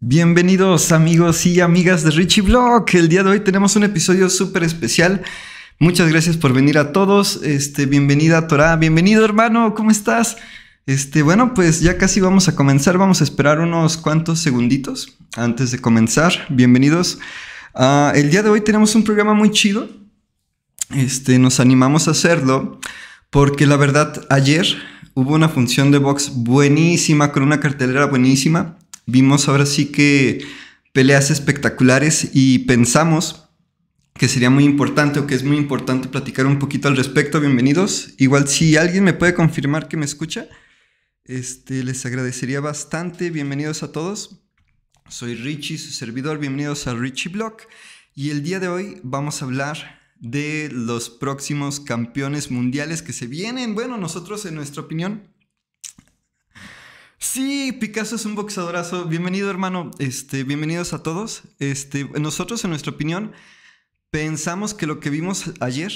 Bienvenidos amigos y amigas de Richie Block. El día de hoy tenemos un episodio súper especial. Muchas gracias por venir a todos. Este, bienvenida Torá, bienvenido hermano, ¿cómo estás? Este, bueno, pues ya casi vamos a comenzar. Vamos a esperar unos cuantos segunditos antes de comenzar. Bienvenidos. Ah, el día de hoy tenemos un programa muy chido. Este, nos animamos a hacerlo porque la verdad ayer hubo una función de box buenísima con una cartelera buenísima Vimos ahora sí que peleas espectaculares y pensamos que sería muy importante o que es muy importante platicar un poquito al respecto. Bienvenidos. Igual si alguien me puede confirmar que me escucha, este, les agradecería bastante. Bienvenidos a todos. Soy Richie, su servidor. Bienvenidos a Richie Block Y el día de hoy vamos a hablar de los próximos campeones mundiales que se vienen. Bueno, nosotros en nuestra opinión Sí, Picasso es un boxadorazo. Bienvenido, hermano. Este, bienvenidos a todos. Este, nosotros, en nuestra opinión, pensamos que lo que vimos ayer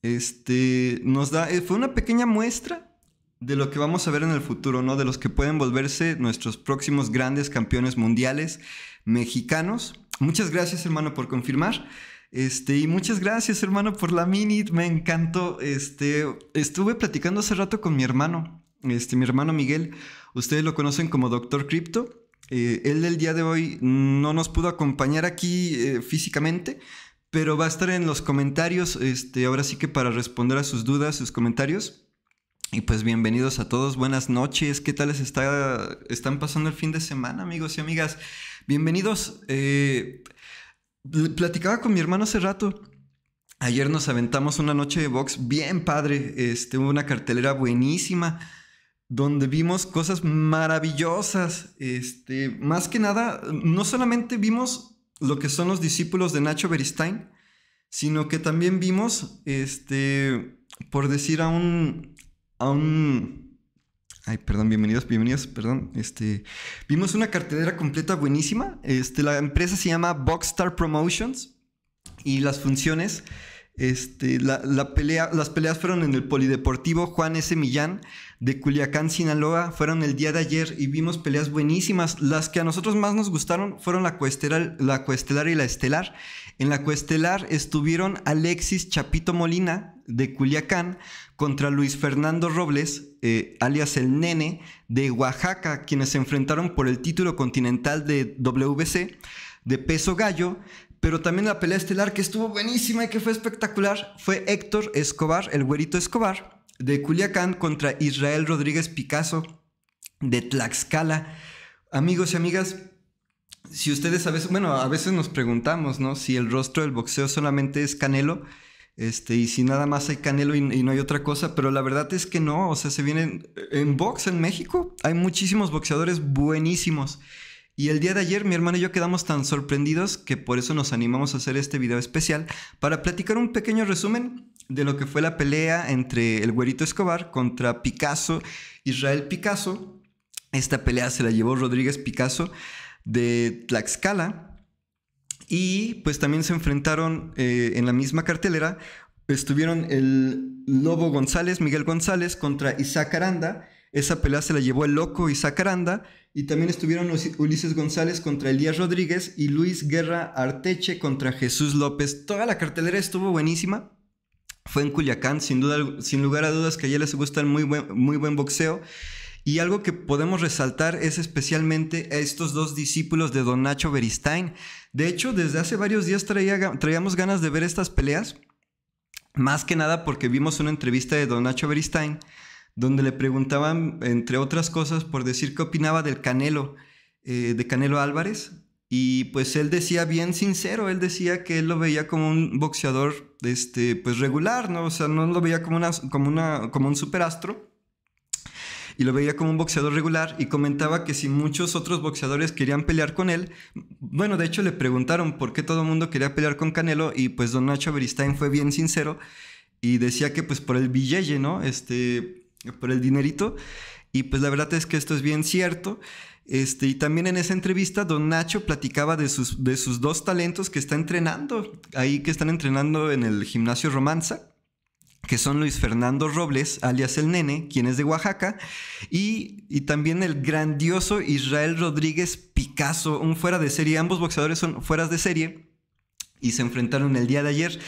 este, nos da. Eh, fue una pequeña muestra de lo que vamos a ver en el futuro, ¿no? De los que pueden volverse nuestros próximos grandes campeones mundiales mexicanos. Muchas gracias, hermano, por confirmar. Este, y muchas gracias, hermano, por la mini. Me encantó. Este, estuve platicando hace rato con mi hermano, este, mi hermano Miguel. Ustedes lo conocen como Doctor Crypto. Eh, él el día de hoy no nos pudo acompañar aquí eh, físicamente, pero va a estar en los comentarios, este, ahora sí que para responder a sus dudas, sus comentarios. Y pues bienvenidos a todos, buenas noches, ¿qué tal les está, están pasando el fin de semana amigos y amigas? Bienvenidos, eh, platicaba con mi hermano hace rato, ayer nos aventamos una noche de box bien padre, este, una cartelera buenísima, donde vimos cosas maravillosas. Este, más que nada, no solamente vimos lo que son los discípulos de Nacho Beristain, sino que también vimos, este, por decir a un, a un, ay, perdón, bienvenidos, bienvenidos, perdón, este, vimos una cartelera completa buenísima. Este, la empresa se llama Boxstar Promotions y las funciones, este, la, pelea, las peleas fueron en el Polideportivo Juan S. Millán de Culiacán, Sinaloa, fueron el día de ayer y vimos peleas buenísimas. Las que a nosotros más nos gustaron fueron la coestelar, la y la estelar. En la cuestelar estuvieron Alexis Chapito Molina de Culiacán contra Luis Fernando Robles, eh, alias el Nene, de Oaxaca, quienes se enfrentaron por el título continental de WBC de peso gallo, pero también la pelea estelar que estuvo buenísima y que fue espectacular fue Héctor Escobar, el güerito Escobar, de Culiacán contra Israel Rodríguez Picasso de Tlaxcala. Amigos y amigas, si ustedes a veces, bueno, a veces nos preguntamos, ¿no? Si el rostro del boxeo solamente es Canelo, este, y si nada más hay Canelo y, no hay otra cosa, pero la verdad es que no, o sea, se vienen en box en México, hay muchísimos boxeadores buenísimos. Y el día de ayer mi hermano y yo quedamos tan sorprendidos que por eso nos animamos a hacer este video especial para platicar un pequeño resumen de lo que fue la pelea entre el güerito Escobar contra Picasso, Israel Picasso. Esta pelea se la llevó Rodríguez Picasso de Tlaxcala. Y pues también se enfrentaron eh, en la misma cartelera. Estuvieron el Lobo González, Miguel González, contra Isaac Aranda esa pelea se la llevó el loco Isaac Aranda y también estuvieron Ulises González contra Elías Rodríguez y Luis Guerra Arteche contra Jesús López. Toda la cartelera estuvo buenísima. Fue en Culiacán, sin, duda, sin lugar a dudas que allá les gusta el muy buen, muy buen boxeo. Y algo que podemos resaltar es especialmente a estos dos discípulos de Don Nacho Beristain. De hecho, desde hace varios días traíamos ganas de ver estas peleas, más que nada porque vimos una entrevista de Don Nacho Beristain donde le preguntaban, entre otras cosas, por decir qué opinaba del Canelo, eh, de Canelo Álvarez. Y pues él decía bien sincero, él decía que él lo veía como un boxeador este, pues regular, ¿no? O sea, no lo veía como, una, como, una, como un superastro, y lo veía como un boxeador regular y comentaba que si muchos otros boxeadores querían pelear con él, bueno, de hecho le preguntaron por qué todo el mundo quería pelear con Canelo y pues don Nacho Beristain fue bien sincero y decía que pues por el billete, ¿no? Este, por el dinerito. Y pues la verdad es que esto es bien cierto. Este, y también en esa entrevista, don Nacho platicaba de sus, de sus dos talentos que está entrenando, ahí que están entrenando en el gimnasio Romanza, que son Luis Fernando Robles, alias el Nene, quien es de Oaxaca, y, y también el grandioso Israel Rodríguez Picasso, un fuera de serie. Ambos boxeadores son fueras de serie y se enfrentaron el día de ayer.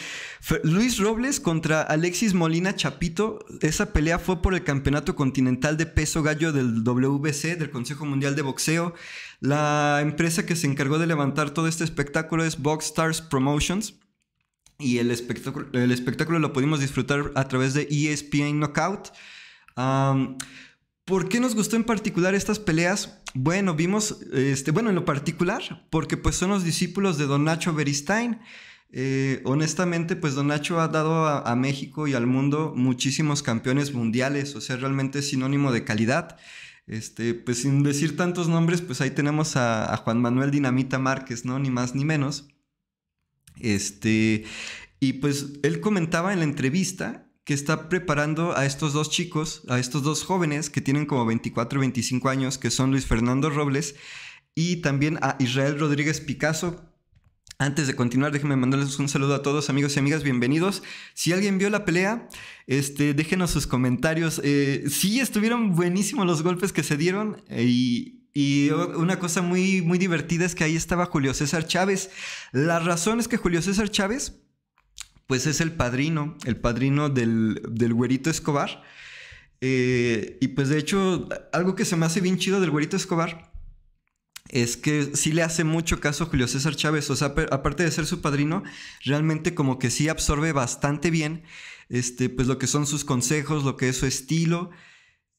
Luis Robles contra Alexis Molina Chapito. Esa pelea fue por el Campeonato Continental de Peso Gallo del WBC, del Consejo Mundial de Boxeo. La empresa que se encargó de levantar todo este espectáculo es Box Stars Promotions. Y el espectáculo, el espectáculo lo pudimos disfrutar a través de ESPN Knockout. ¿Por qué nos gustó en particular estas peleas? Bueno, vimos, este, bueno, en lo particular, porque pues son los discípulos de Don Nacho Beristain. Eh, honestamente, pues Don Nacho ha dado a, México y al mundo muchísimos campeones mundiales, o sea, realmente es sinónimo de calidad. Este, pues sin decir tantos nombres, pues ahí tenemos a, Juan Manuel Dinamita Márquez, ¿no? Ni más ni menos. Este, y pues él comentaba en la entrevista que está preparando a estos dos chicos, a estos dos jóvenes que tienen como 24 o 25 años, que son Luis Fernando Robles y también a Israel Rodríguez Picasso, antes de continuar, déjenme mandarles un saludo a todos, amigos y amigas, bienvenidos. Si alguien vio la pelea, este, déjenos sus comentarios. Eh, sí, estuvieron buenísimos los golpes que se dieron eh, y, una cosa muy, muy divertida es que ahí estaba Julio César Chávez. La razón es que Julio César Chávez, pues es el padrino, el padrino del, del güerito Escobar. Eh, y pues de hecho, algo que se me hace bien chido del güerito Escobar es que sí le hace mucho caso Julio César Chávez, o sea, aparte de ser su padrino, realmente como que sí absorbe bastante bien este, pues lo que son sus consejos, lo que es su estilo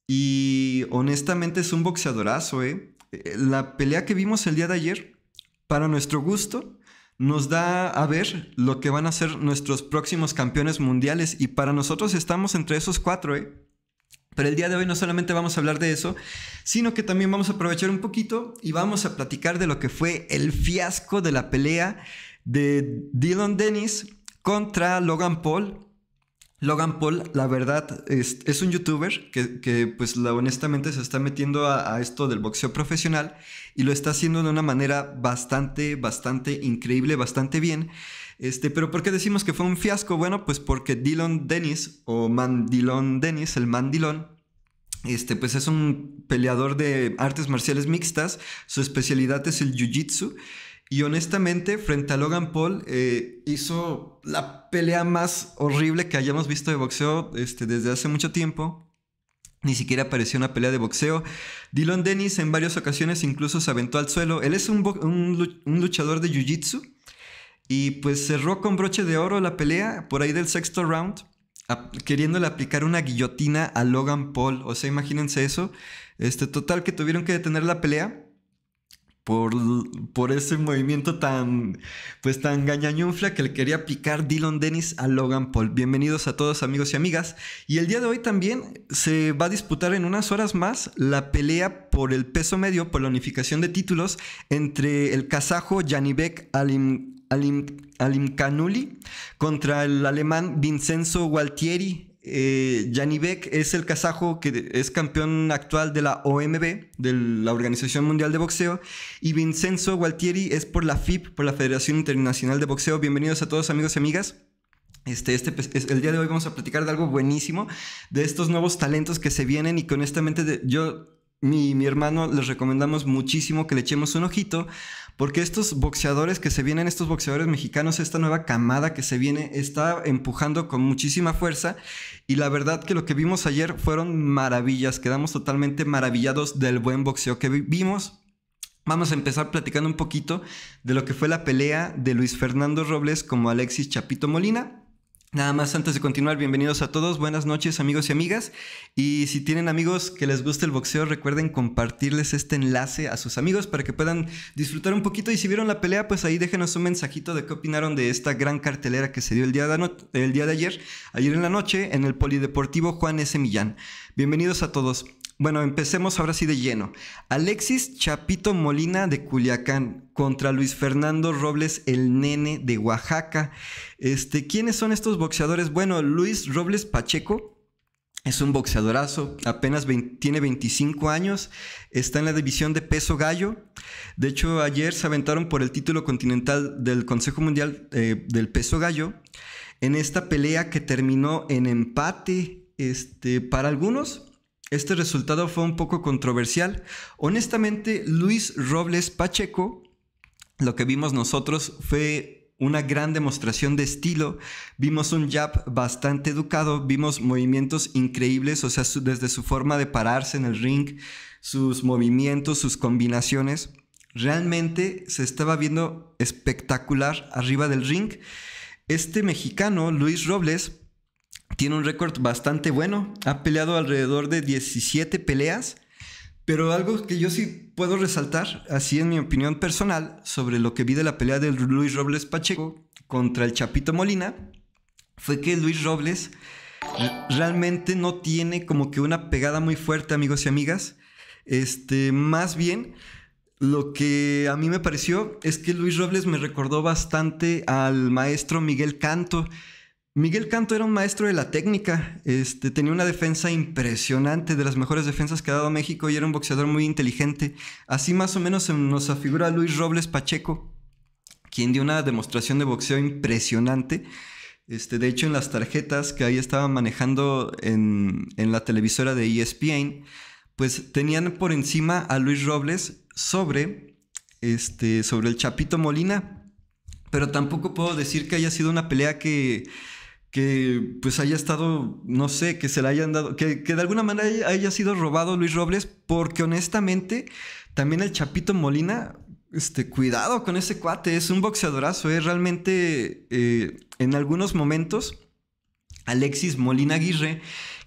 y honestamente es un boxeadorazo, ¿eh? ¿eh? La pelea que vimos el día de ayer, para nuestro gusto, nos da a ver lo que van a ser nuestros próximos campeones mundiales y para nosotros estamos entre esos cuatro, ¿eh? Pero el día de hoy no solamente vamos a hablar de eso, sino que también vamos a aprovechar un poquito y vamos a platicar de lo que fue el fiasco de la pelea de Dylan Dennis contra Logan Paul. Logan Paul, la verdad, es, un youtuber que, pues la, honestamente se está metiendo a esto del boxeo profesional y lo está haciendo de una manera bastante, bastante increíble, bastante bien. Este, pero ¿por qué decimos que fue un fiasco? Bueno, pues porque Dillon Dennis o Mandilon Dennis, el Mandilón, este, pues es un peleador de artes marciales mixtas, su especialidad es el Jiu-Jitsu. Y honestamente, frente a Logan Paul, eh, hizo la pelea más horrible que hayamos visto de boxeo este, desde hace mucho tiempo. Ni siquiera apareció una pelea de boxeo. Dylan Dennis en varias ocasiones incluso se aventó al suelo. Él es un luchador de Jiu-Jitsu y pues cerró con broche de oro la pelea por ahí del sexto round, queriéndole aplicar una guillotina a Logan Paul. O sea, imagínense eso. Este total que tuvieron que detener la pelea por, por ese movimiento tan, pues tan gañañunfla que le quería aplicar Dylan Dennis a Logan Paul. Bienvenidos a todos amigos y amigas. Y el día de hoy también se va a disputar en unas horas más la pelea por el peso medio, por la unificación de títulos entre el kazajo Janibek Alim Alim, Kanuli contra el alemán Vincenzo Gualtieri. Eh, Janibek es el kazajo que es campeón actual de la OMB, de la Organización Mundial de Boxeo, y Vincenzo Gualtieri es por la FIP por la Federación Internacional de Boxeo. Bienvenidos a todos amigos y amigas. Este, este, pues, el día de hoy vamos a platicar de algo buenísimo, de estos nuevos talentos que se vienen y que honestamente yo, mi, mi hermano, les recomendamos muchísimo que le echemos un ojito porque estos boxeadores que se vienen, estos boxeadores mexicanos, esta nueva camada que se viene, está empujando con muchísima fuerza. Y la verdad que lo que vimos ayer fueron maravillas. Quedamos totalmente maravillados del buen boxeo que vimos. Vamos a empezar platicando un poquito de lo que fue la pelea de Luis Fernando Robles como Alexis Chapito Molina. Nada más antes de continuar, bienvenidos a todos, buenas noches amigos y amigas. Y si tienen amigos que les gusta el boxeo, recuerden compartirles este enlace a sus amigos para que puedan disfrutar un poquito. Y si vieron la pelea, pues ahí déjenos un mensajito de qué opinaron de esta gran cartelera que se dio el día de, el día de ayer, ayer en la noche, en el Polideportivo Juan S. Millán. Bienvenidos a todos. Bueno, empecemos ahora sí de lleno. Alexis Chapito Molina de Culiacán contra Luis Fernando Robles el Nene de Oaxaca. Este, ¿quiénes son estos boxeadores? Bueno, Luis Robles Pacheco es un boxeadorazo, apenas tiene 25 años, está en la división de peso gallo. De hecho, ayer se aventaron por el título continental del Consejo Mundial eh, del Peso Gallo en esta pelea que terminó en empate este, para algunos, este resultado fue un poco controversial. Honestamente, Luis Robles Pacheco, lo que vimos nosotros fue una gran demostración de estilo. Vimos un jab bastante educado, vimos movimientos increíbles, o sea, desde su forma de pararse en el ring, sus movimientos, sus combinaciones. Realmente se estaba viendo espectacular arriba del ring. Este mexicano, Luis Robles, tiene un récord bastante bueno. Ha peleado alrededor de 17 peleas. Pero algo que yo sí puedo resaltar, así en mi opinión personal, sobre lo que vi de la pelea de Luis Robles Pacheco contra el Chapito Molina, fue que Luis Robles realmente no tiene como que una pegada muy fuerte, amigos y amigas. Este, más bien, lo que a mí me pareció es que Luis Robles me recordó bastante al maestro Miguel Canto. Miguel Canto era un maestro de la técnica, este, tenía una defensa impresionante, de las mejores defensas que ha dado México y era un boxeador muy inteligente. Así más o menos nos afigura Luis Robles Pacheco, quien dio una demostración de boxeo impresionante. Este, de hecho, en las tarjetas que ahí estaba manejando en, la televisora de ESPN, pues tenían por encima a Luis Robles sobre, este, sobre el Chapito Molina. Pero tampoco puedo decir que haya sido una pelea que que pues haya estado, no sé, que se le hayan dado, que, de alguna manera haya sido robado Luis Robles, porque honestamente también el Chapito Molina, este, cuidado con ese cuate, es un boxeadorazo, es realmente eh, en algunos momentos Alexis Molina Aguirre,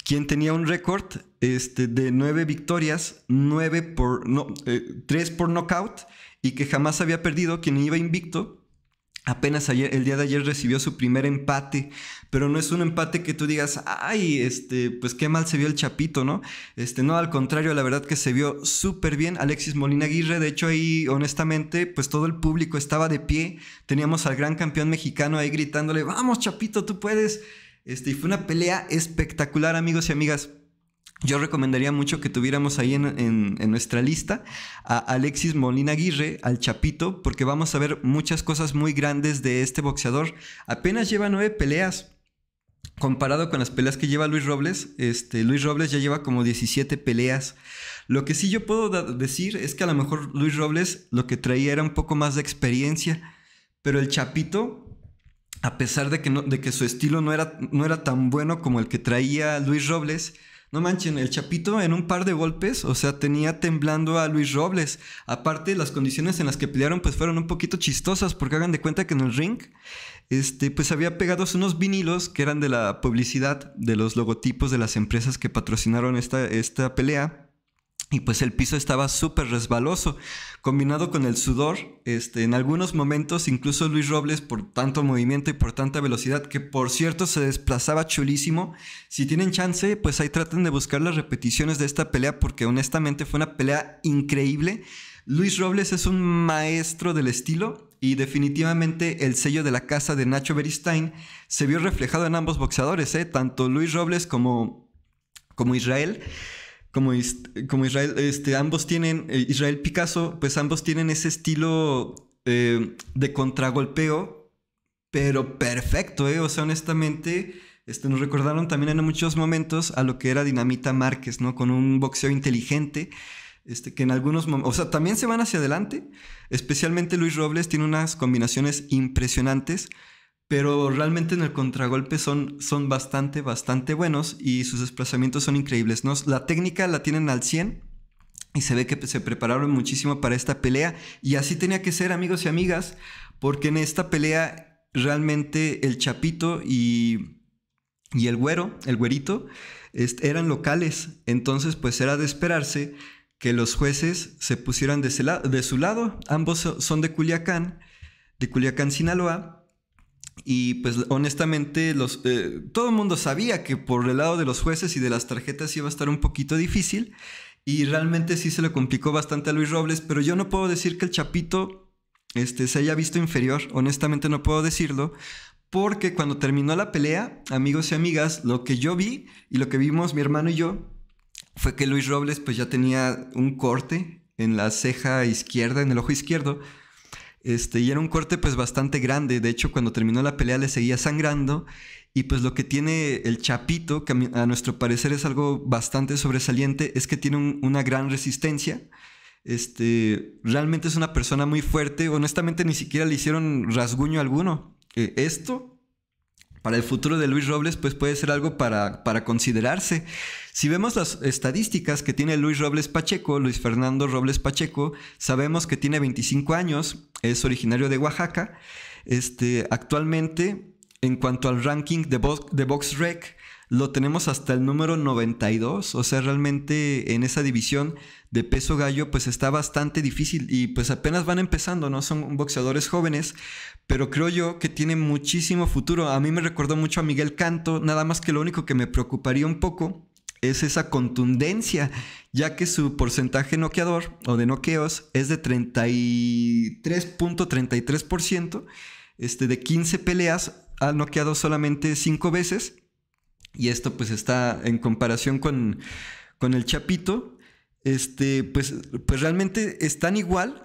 quien tenía un récord este, de nueve victorias, por, eh, tres por knockout y que jamás había perdido, quien iba invicto, Apenas ayer, el día de ayer recibió su primer empate, pero no es un empate que tú digas, ay, este, pues qué mal se vio el Chapito, ¿no? Este, no, al contrario, la verdad que se vio súper bien Alexis Molina Aguirre. De hecho, ahí, honestamente, pues todo el público estaba de pie. Teníamos al gran campeón mexicano ahí gritándole, vamos, Chapito, tú puedes. Este, y fue una pelea espectacular, amigos y amigas. Yo recomendaría mucho que tuviéramos ahí en, nuestra lista a Alexis Molina Aguirre, al Chapito, porque vamos a ver muchas cosas muy grandes de este boxeador. Apenas lleva nueve peleas. Comparado con las peleas que lleva Luis Robles, este, Luis Robles ya lleva como 17 peleas. Lo que sí yo puedo decir es que a lo mejor Luis Robles lo que traía era un poco más de experiencia, pero el Chapito a pesar de que, no, de que su estilo no era, no era, tan bueno como el que traía Luis Robles, no manchen, el Chapito en un par de golpes, o sea, tenía temblando a Luis Robles. Aparte, las condiciones en las que pelearon pues fueron un poquito chistosas, porque hagan de cuenta que en el ring, este, pues había pegados unos vinilos que eran de la publicidad, de los logotipos de las empresas que patrocinaron esta, esta pelea y pues el piso estaba súper resbaloso, combinado con el sudor, este, en algunos momentos incluso Luis Robles por tanto movimiento y por tanta velocidad, que por cierto se desplazaba chulísimo, si tienen chance, pues ahí traten de buscar las repeticiones de esta pelea porque honestamente fue una pelea increíble. Luis Robles es un maestro del estilo y definitivamente el sello de la casa de Nacho Beristain se vio reflejado en ambos boxeadores, ¿eh? tanto Luis Robles como, como Israel como, como Israel, este, ambos tienen, eh, Israel Picasso, pues ambos tienen ese estilo eh, de contragolpeo, pero perfecto, ¿eh? O sea, honestamente, este, nos recordaron también en muchos momentos a lo que era Dinamita Márquez, ¿no? Con un boxeo inteligente. Este, que en algunos momentos, o sea, también se van hacia adelante, especialmente Luis Robles tiene unas combinaciones impresionantes, pero realmente en el contragolpe son, son bastante, bastante buenos y sus desplazamientos son increíbles. ¿no? La técnica la tienen al 100 y se ve que se prepararon muchísimo para esta pelea y así tenía que ser amigos y amigas, porque en esta pelea realmente el Chapito y, y el güero, el güerito, eran locales, entonces pues era de esperarse que los jueces se pusieran de, de su lado, ambos son de Culiacán, de Culiacán, Sinaloa, y pues honestamente eh, todo el mundo sabía que por el lado de los jueces y de las tarjetas iba a estar un poquito difícil. Y realmente sí se le complicó bastante a Luis Robles, pero yo no puedo decir que el Chapito este, se haya visto inferior, honestamente no puedo decirlo, porque cuando terminó la pelea, amigos y amigas, lo que yo vi y lo que vimos mi hermano y yo fue que Luis Robles pues ya tenía un corte en la ceja izquierda, en el ojo izquierdo, este, y era un corte pues bastante grande, de hecho cuando terminó la pelea le seguía sangrando y pues lo que tiene el Chapito, que a nuestro parecer es algo bastante sobresaliente, es que tiene una gran resistencia. Este, realmente es una persona muy fuerte, honestamente ni siquiera le hicieron rasguño alguno. Eh, esto para el futuro de Luis Robles, pues puede ser algo para, para, considerarse. Si vemos las estadísticas que tiene Luis Robles Pacheco, Luis Fernando Robles Pacheco, sabemos que tiene 25 años, es originario de Oaxaca. Este, actualmente, en cuanto al ranking de, Vox de Box Rec, lo tenemos hasta el número 92. O sea, realmente en esa división de peso gallo, pues está bastante difícil y pues apenas van empezando, ¿no? Son boxeadores jóvenes, pero creo yo que tiene muchísimo futuro. A mí me recordó mucho a Miguel Canto, nada más que lo único que me preocuparía un poco es esa contundencia, ya que su porcentaje noqueador o de noqueos es de 33.33%, este, de 15 peleas ha noqueado solamente 5 veces y esto pues está en comparación con, el Chapito, este, pues, pues realmente están igual,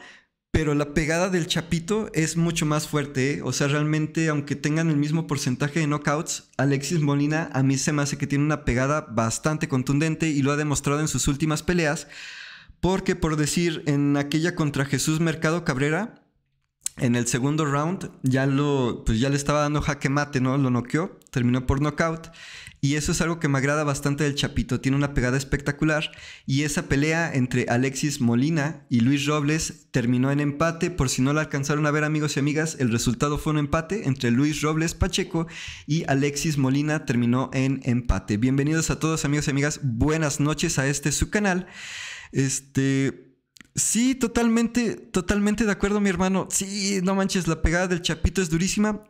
pero la pegada del Chapito es mucho más fuerte. ¿eh? O sea, realmente, aunque tengan el mismo porcentaje de knockouts, Alexis Molina a mí se me hace que tiene una pegada bastante contundente y lo ha demostrado en sus últimas peleas. Porque, por decir, en aquella contra Jesús Mercado Cabrera, en el segundo round, ya, lo, pues ya le estaba dando jaque mate, ¿no? Lo noqueó, terminó por knockout. Y eso es algo que me agrada bastante del Chapito. Tiene una pegada espectacular. Y esa pelea entre Alexis Molina y Luis Robles terminó en empate. Por si no la alcanzaron a ver, amigos y amigas, el resultado fue un empate entre Luis Robles Pacheco y Alexis Molina terminó en empate. Bienvenidos a todos, amigos y amigas. Buenas noches a este su canal. Este. Sí, totalmente, totalmente de acuerdo, mi hermano. Sí, no manches, la pegada del Chapito es durísima.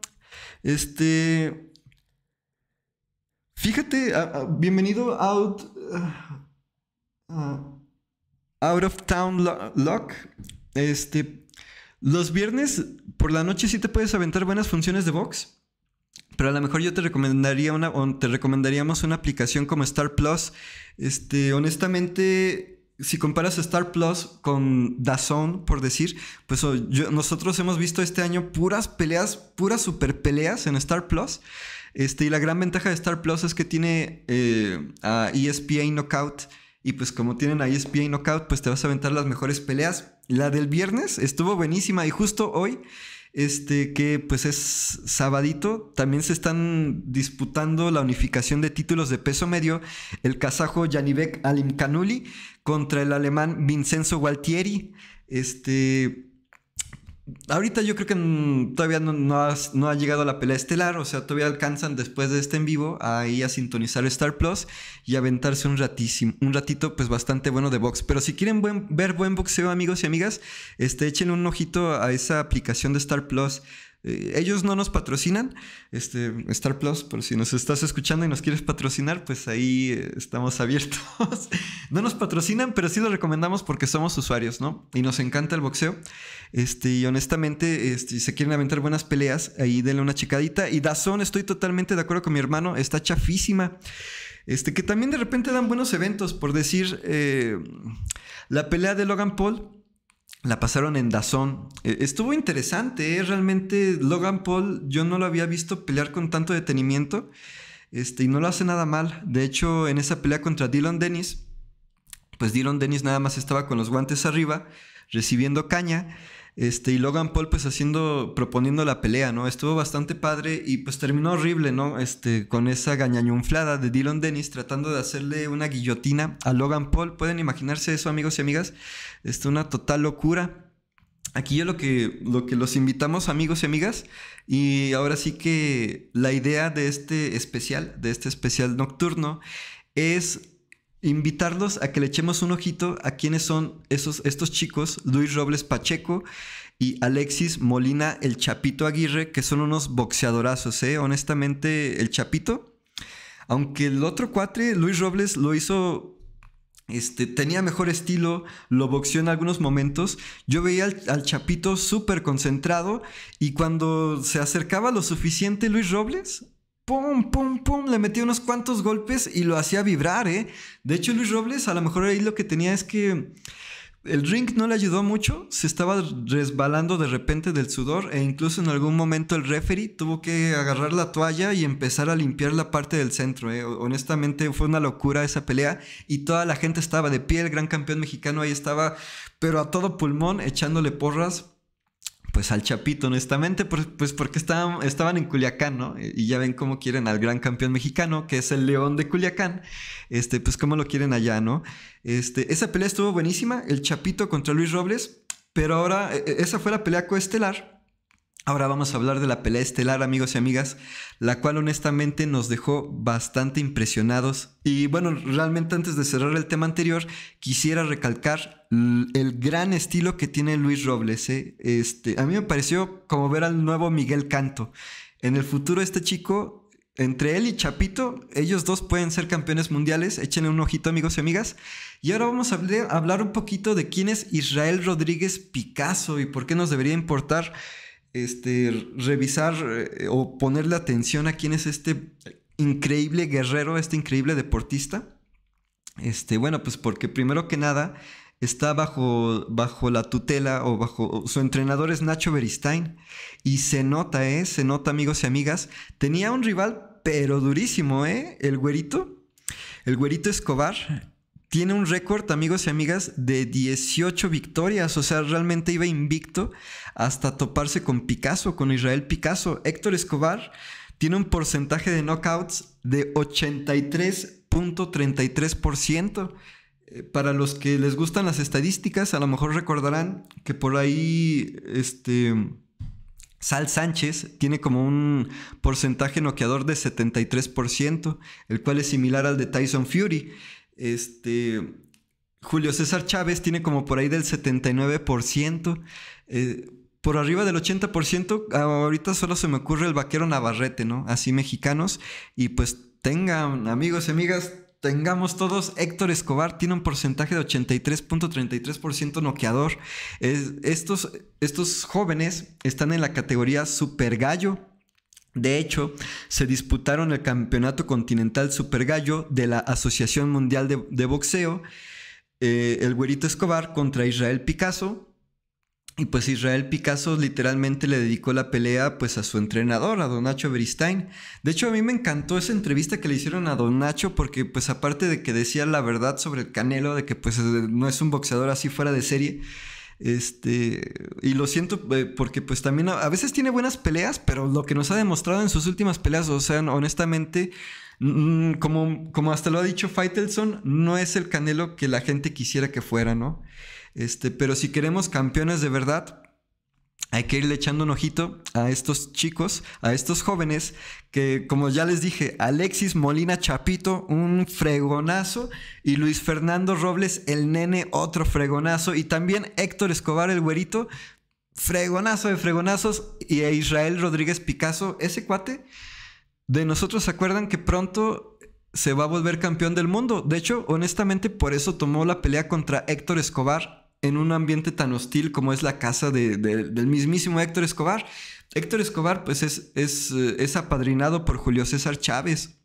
Este. Fíjate, bienvenido out. Uh, uh, out of town lock. Este. Los viernes por la noche sí te puedes aventar buenas funciones de box. Pero a lo mejor yo te recomendaría una. te recomendaríamos una aplicación como Star Plus. Este, honestamente si comparas Star Plus con Dazón, por decir, pues nosotros hemos visto este año puras peleas, puras super peleas en Star Plus. Este, y la gran ventaja de Star Plus es que tiene eh, a ESPN Knockout. Y pues como tienen a ESPN Knockout, pues te vas a aventar las mejores peleas. La del viernes estuvo buenísima y justo hoy, este que pues es sabadito, también se están disputando la unificación de títulos de peso medio, el kazajo Yanibek Alimkanuli contra el alemán Vincenzo Gualtieri. Este Ahorita yo creo que mm, todavía no, ha llegado a la pelea estelar, o sea, todavía alcanzan después de este en vivo a ir a sintonizar Star Plus y aventarse un ratísimo, un ratito pues bastante bueno de box. Pero si quieren ver buen boxeo amigos y amigas, este, echen un ojito a esa aplicación de Star Plus. Eh, ellos no nos patrocinan. Este, Star Plus, pero si nos estás escuchando y nos quieres patrocinar, pues ahí eh, estamos abiertos. no nos patrocinan, pero sí lo recomendamos porque somos usuarios, ¿no? Y nos encanta el boxeo. Este, y honestamente, este, si se quieren aventar buenas peleas, ahí denle una checadita. Y Dazón, estoy totalmente de acuerdo con mi hermano, está chafísima. Este, que también de repente dan buenos eventos, por decir, eh, la pelea de Logan Paul la pasaron en Dazón. E, estuvo interesante, ¿eh? realmente Logan Paul yo no lo había visto pelear con tanto detenimiento este, y no lo hace nada mal. De hecho, en esa pelea contra Dylan Dennis, pues Dylan Dennis nada más estaba con los guantes arriba, recibiendo caña este, y Logan Paul pues haciendo, proponiendo la pelea, ¿no? Estuvo bastante padre y pues terminó horrible, ¿no? Este, con esa gañañunflada de Dylan Dennis tratando de hacerle una guillotina a Logan Paul. ¿Pueden imaginarse eso, amigos y amigas? esto una total locura. Aquí yo lo que, lo que los invitamos, amigos y amigas, y ahora sí que la idea de este especial, de este especial nocturno, es invitarlos a que le echemos un ojito a quiénes son esos, estos chicos, Luis Robles Pacheco y Alexis Molina el Chapito Aguirre, que son unos boxeadorazos, ¿eh? Honestamente, el Chapito. Aunque el otro cuatre, Luis Robles, lo hizo este, tenía mejor estilo, lo boxeó en algunos momentos. Yo veía al, al Chapito súper concentrado y cuando se acercaba lo suficiente Luis Robles, pum, pum, pum, le metía unos cuantos golpes y lo hacía vibrar, ¿eh? De hecho, Luis Robles a lo mejor ahí lo que tenía es que el ring no le ayudó mucho, se estaba resbalando de repente del sudor e incluso en algún momento el referee tuvo que agarrar la toalla y empezar a limpiar la parte del centro. ¿eh? Honestamente fue una locura esa pelea y toda la gente estaba de pie, el gran campeón mexicano ahí estaba, pero a todo pulmón echándole porras pues al Chapito, honestamente, pues porque estaban, estaban en Culiacán, ¿no? Eh, y ya ven cómo quieren al gran campeón mexicano, que es el León de Culiacán, este, pues cómo lo quieren allá, ¿no? Este, esa pelea estuvo buenísima, el Chapito contra Luis Robles, pero ahora e, e, esa fue la pelea coestelar Ahora vamos a hablar de la pelea estelar, amigos y amigas, la cual honestamente nos dejó bastante impresionados. Y bueno, realmente antes de cerrar el tema anterior, quisiera recalcar el gran estilo que tiene Luis Robles. ¿eh? Este, a mí me pareció como ver al nuevo Miguel Canto. En el futuro este chico, entre él y Chapito, ellos dos pueden ser campeones mundiales. Échenle un ojito, amigos y amigas. Y ahora vamos a hablar un poquito de quién es Israel Rodríguez Picasso y por qué nos debería importar este, revisar eh, o ponerle atención a quién es este increíble guerrero, este increíble deportista? Este, bueno, pues porque primero que nada está bajo, bajo la tutela o bajo su entrenador es Nacho Beristain y se nota, eh, Se nota, amigos y amigas. Tenía un rival pero durísimo, ¿eh? El güerito. El güerito Escobar tiene un récord, amigos y amigas, de 18 victorias. O sea, realmente iba invicto hasta toparse con Picasso, con Israel Picasso. Héctor Escobar tiene un porcentaje de knockouts de 83.33%. Eh, para los que les gustan las estadísticas, a lo mejor recordarán que por ahí este Sal Sánchez tiene como un porcentaje noqueador de 73%, el cual es similar al de Tyson Fury. Este, Julio César Chávez tiene como por ahí del 79%. Eh, por arriba del 80%, ahorita solo se me ocurre el vaquero Navarrete, ¿no? Así mexicanos. Y pues tengan, amigos y amigas, tengamos todos, Héctor Escobar tiene un porcentaje de 83.33% noqueador. Es, estos, estos jóvenes están en la categoría super gallo de hecho, se disputaron el Campeonato Continental Super Gallo de la Asociación Mundial de, Boxeo, eh, el Güerito Escobar contra Israel Picasso. Y pues Israel Picasso literalmente le dedicó la pelea pues a su entrenador, a Don Nacho Beristain. De hecho, a mí me encantó esa entrevista que le hicieron a Don Nacho porque pues aparte de que decía la verdad sobre el Canelo, de que pues no es un boxeador así fuera de serie, este, y lo siento eh, porque pues también a, veces tiene buenas peleas, pero lo que nos ha demostrado en sus últimas peleas, o sea, honestamente, mm, mm, como, como hasta lo ha dicho Faitelson, no es el Canelo que la gente quisiera que fuera, ¿no? Este, pero si queremos campeones de verdad, hay que irle echando un ojito a estos chicos, a estos jóvenes, que como ya les dije, Alexis Molina Chapito, un fregonazo, y Luis Fernando Robles, el nene, otro fregonazo, y también Héctor Escobar, el güerito, fregonazo de fregonazos, y a Israel Rodríguez Picasso, ese cuate, de nosotros se acuerdan que pronto se va a volver campeón del mundo. De hecho, honestamente, por eso tomó la pelea contra Héctor Escobar en un ambiente tan hostil como es la casa del mismísimo Héctor Escobar. Héctor Escobar, pues, es, es, eh, es apadrinado por Julio César Chávez.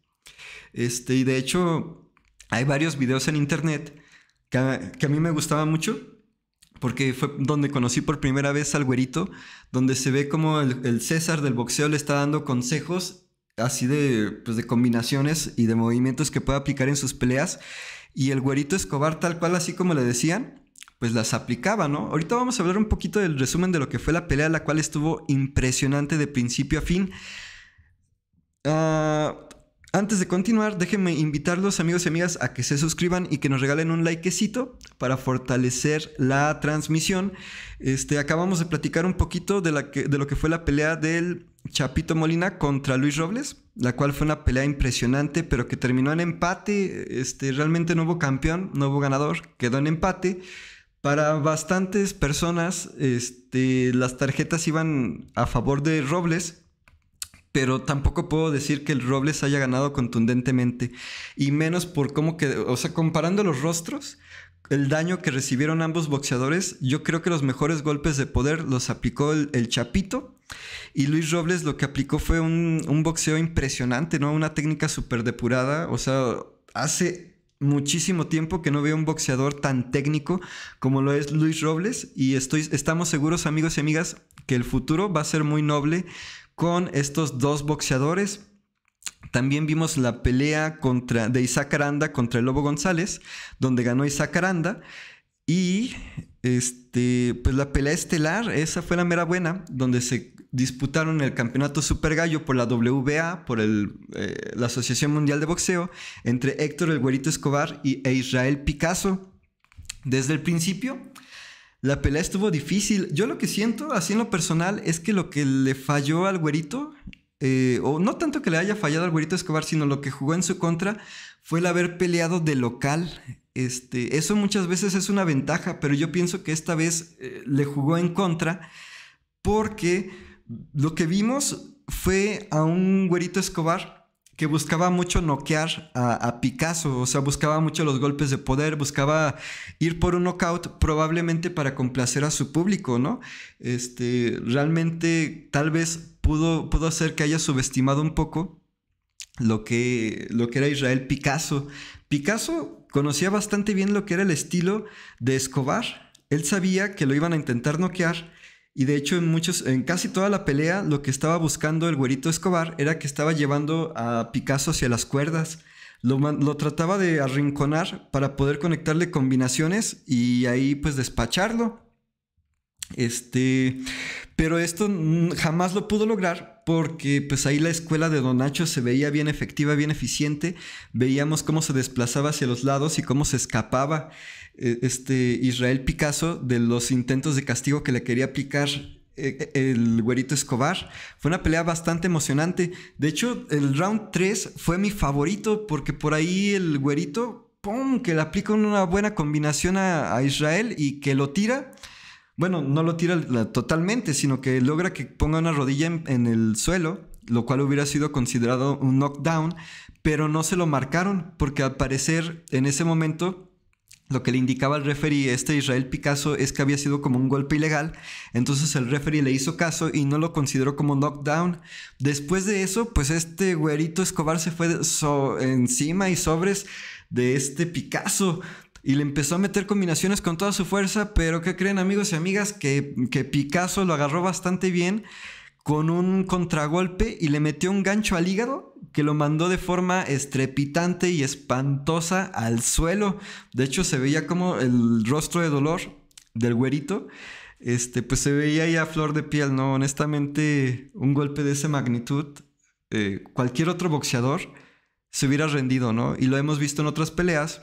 Este, y de hecho, hay varios videos en internet que a, mí me gustaban mucho, porque fue donde conocí por primera vez al güerito, donde se ve como el, César del boxeo le está dando consejos así de, pues de combinaciones y de movimientos que puede aplicar en sus peleas. Y el güerito Escobar, tal cual así como le decían, pues las aplicaba, ¿no? Ahorita vamos a hablar un poquito del resumen de lo que fue la pelea, la cual estuvo impresionante de principio a fin. Ah, antes de continuar, déjenme invitarlos amigos y amigas a que se suscriban y que nos regalen un likecito para fortalecer la transmisión. Este, acabamos de platicar un poquito de, lo que fue la pelea del Chapito Molina contra Luis Robles, la cual fue una pelea impresionante, pero que terminó en empate. Este, realmente no hubo campeón, no hubo ganador, quedó en empate. Para bastantes personas, este, las tarjetas iban a favor de Robles, pero tampoco puedo decir que el Robles haya ganado contundentemente, y menos por cómo que, o sea, comparando los rostros, el daño que recibieron ambos boxeadores, yo creo que los mejores golpes de poder los aplicó el, Chapito. Y Luis Robles lo que aplicó fue un, un boxeo impresionante, ¿no? Una técnica súper depurada. O sea, hace muchísimo tiempo que no veo un boxeador tan técnico como lo es Luis Robles y estamos seguros amigos y amigas que el futuro va a ser muy noble con estos dos boxeadores. También vimos la pelea contra, de Isaac Aranda contra el Lobo González, donde ganó Isaac Aranda. Y este, pues la pelea estelar, esa fue la mera buena, donde se disputaron el campeonato Super Gallo por la WBA, por eh, la Asociación Mundial de Boxeo, entre Héctor el Guerito Escobar y, e Israel Picasso. Desde el principio, la pelea estuvo difícil. Yo lo que siento, así en lo personal, es que lo que le falló al Güerito, eh, o no tanto que le haya fallado al Güerito Escobar, sino lo que jugó en su contra, fue el haber peleado de local este, eso muchas veces es una ventaja, pero yo pienso que esta vez eh, le jugó en contra porque lo que vimos fue a un güerito Escobar que buscaba mucho noquear a, Picasso, o sea, buscaba mucho los golpes de poder, buscaba ir por un knockout probablemente para complacer a su público, ¿no? Este, realmente tal vez pudo, pudo que haya subestimado un poco lo que, lo que era Israel Picasso. Picasso conocía bastante bien lo que era el estilo de Escobar. Él sabía que lo iban a intentar noquear y de hecho en muchos en casi toda la pelea lo que estaba buscando el güerito Escobar era que estaba llevando a Picasso hacia las cuerdas. Lo, trataba de arrinconar para poder conectarle combinaciones y ahí pues despacharlo. Este, pero esto jamás lo pudo lograr porque pues ahí la escuela de Don Nacho se veía bien efectiva, bien eficiente, veíamos cómo se desplazaba hacia los lados y cómo se escapaba e, este Israel Picasso de los intentos de castigo que le quería aplicar e, e, el güerito Escobar. Fue una pelea bastante emocionante. De hecho, el round 3 fue mi favorito porque por ahí el güerito, ¡pum!, que le aplica una buena combinación a Israel y que lo tira. Bueno, no lo tira totalmente, sino que logra que ponga una rodilla en, el suelo, lo cual hubiera sido considerado un knockdown, pero no se lo marcaron, porque al parecer en ese momento lo que le indicaba el referee, este Israel Picasso, es que había sido como un golpe ilegal. Entonces el referee le hizo caso y no lo consideró como knockdown. Después de eso, pues este güerito Escobar se fue encima y sobres de este Picasso. Y le empezó a meter combinaciones con toda su fuerza, pero ¿qué creen amigos y amigas? Que, Picasso lo agarró bastante bien con un contragolpe y le metió un gancho al hígado que lo mandó de forma estrepitante y espantosa al suelo. De hecho, se veía como el rostro de dolor del güerito, este, pues se veía ya flor de piel, ¿no? Honestamente, un golpe de esa magnitud, eh, cualquier otro boxeador se hubiera rendido, ¿no? Y lo hemos visto en otras peleas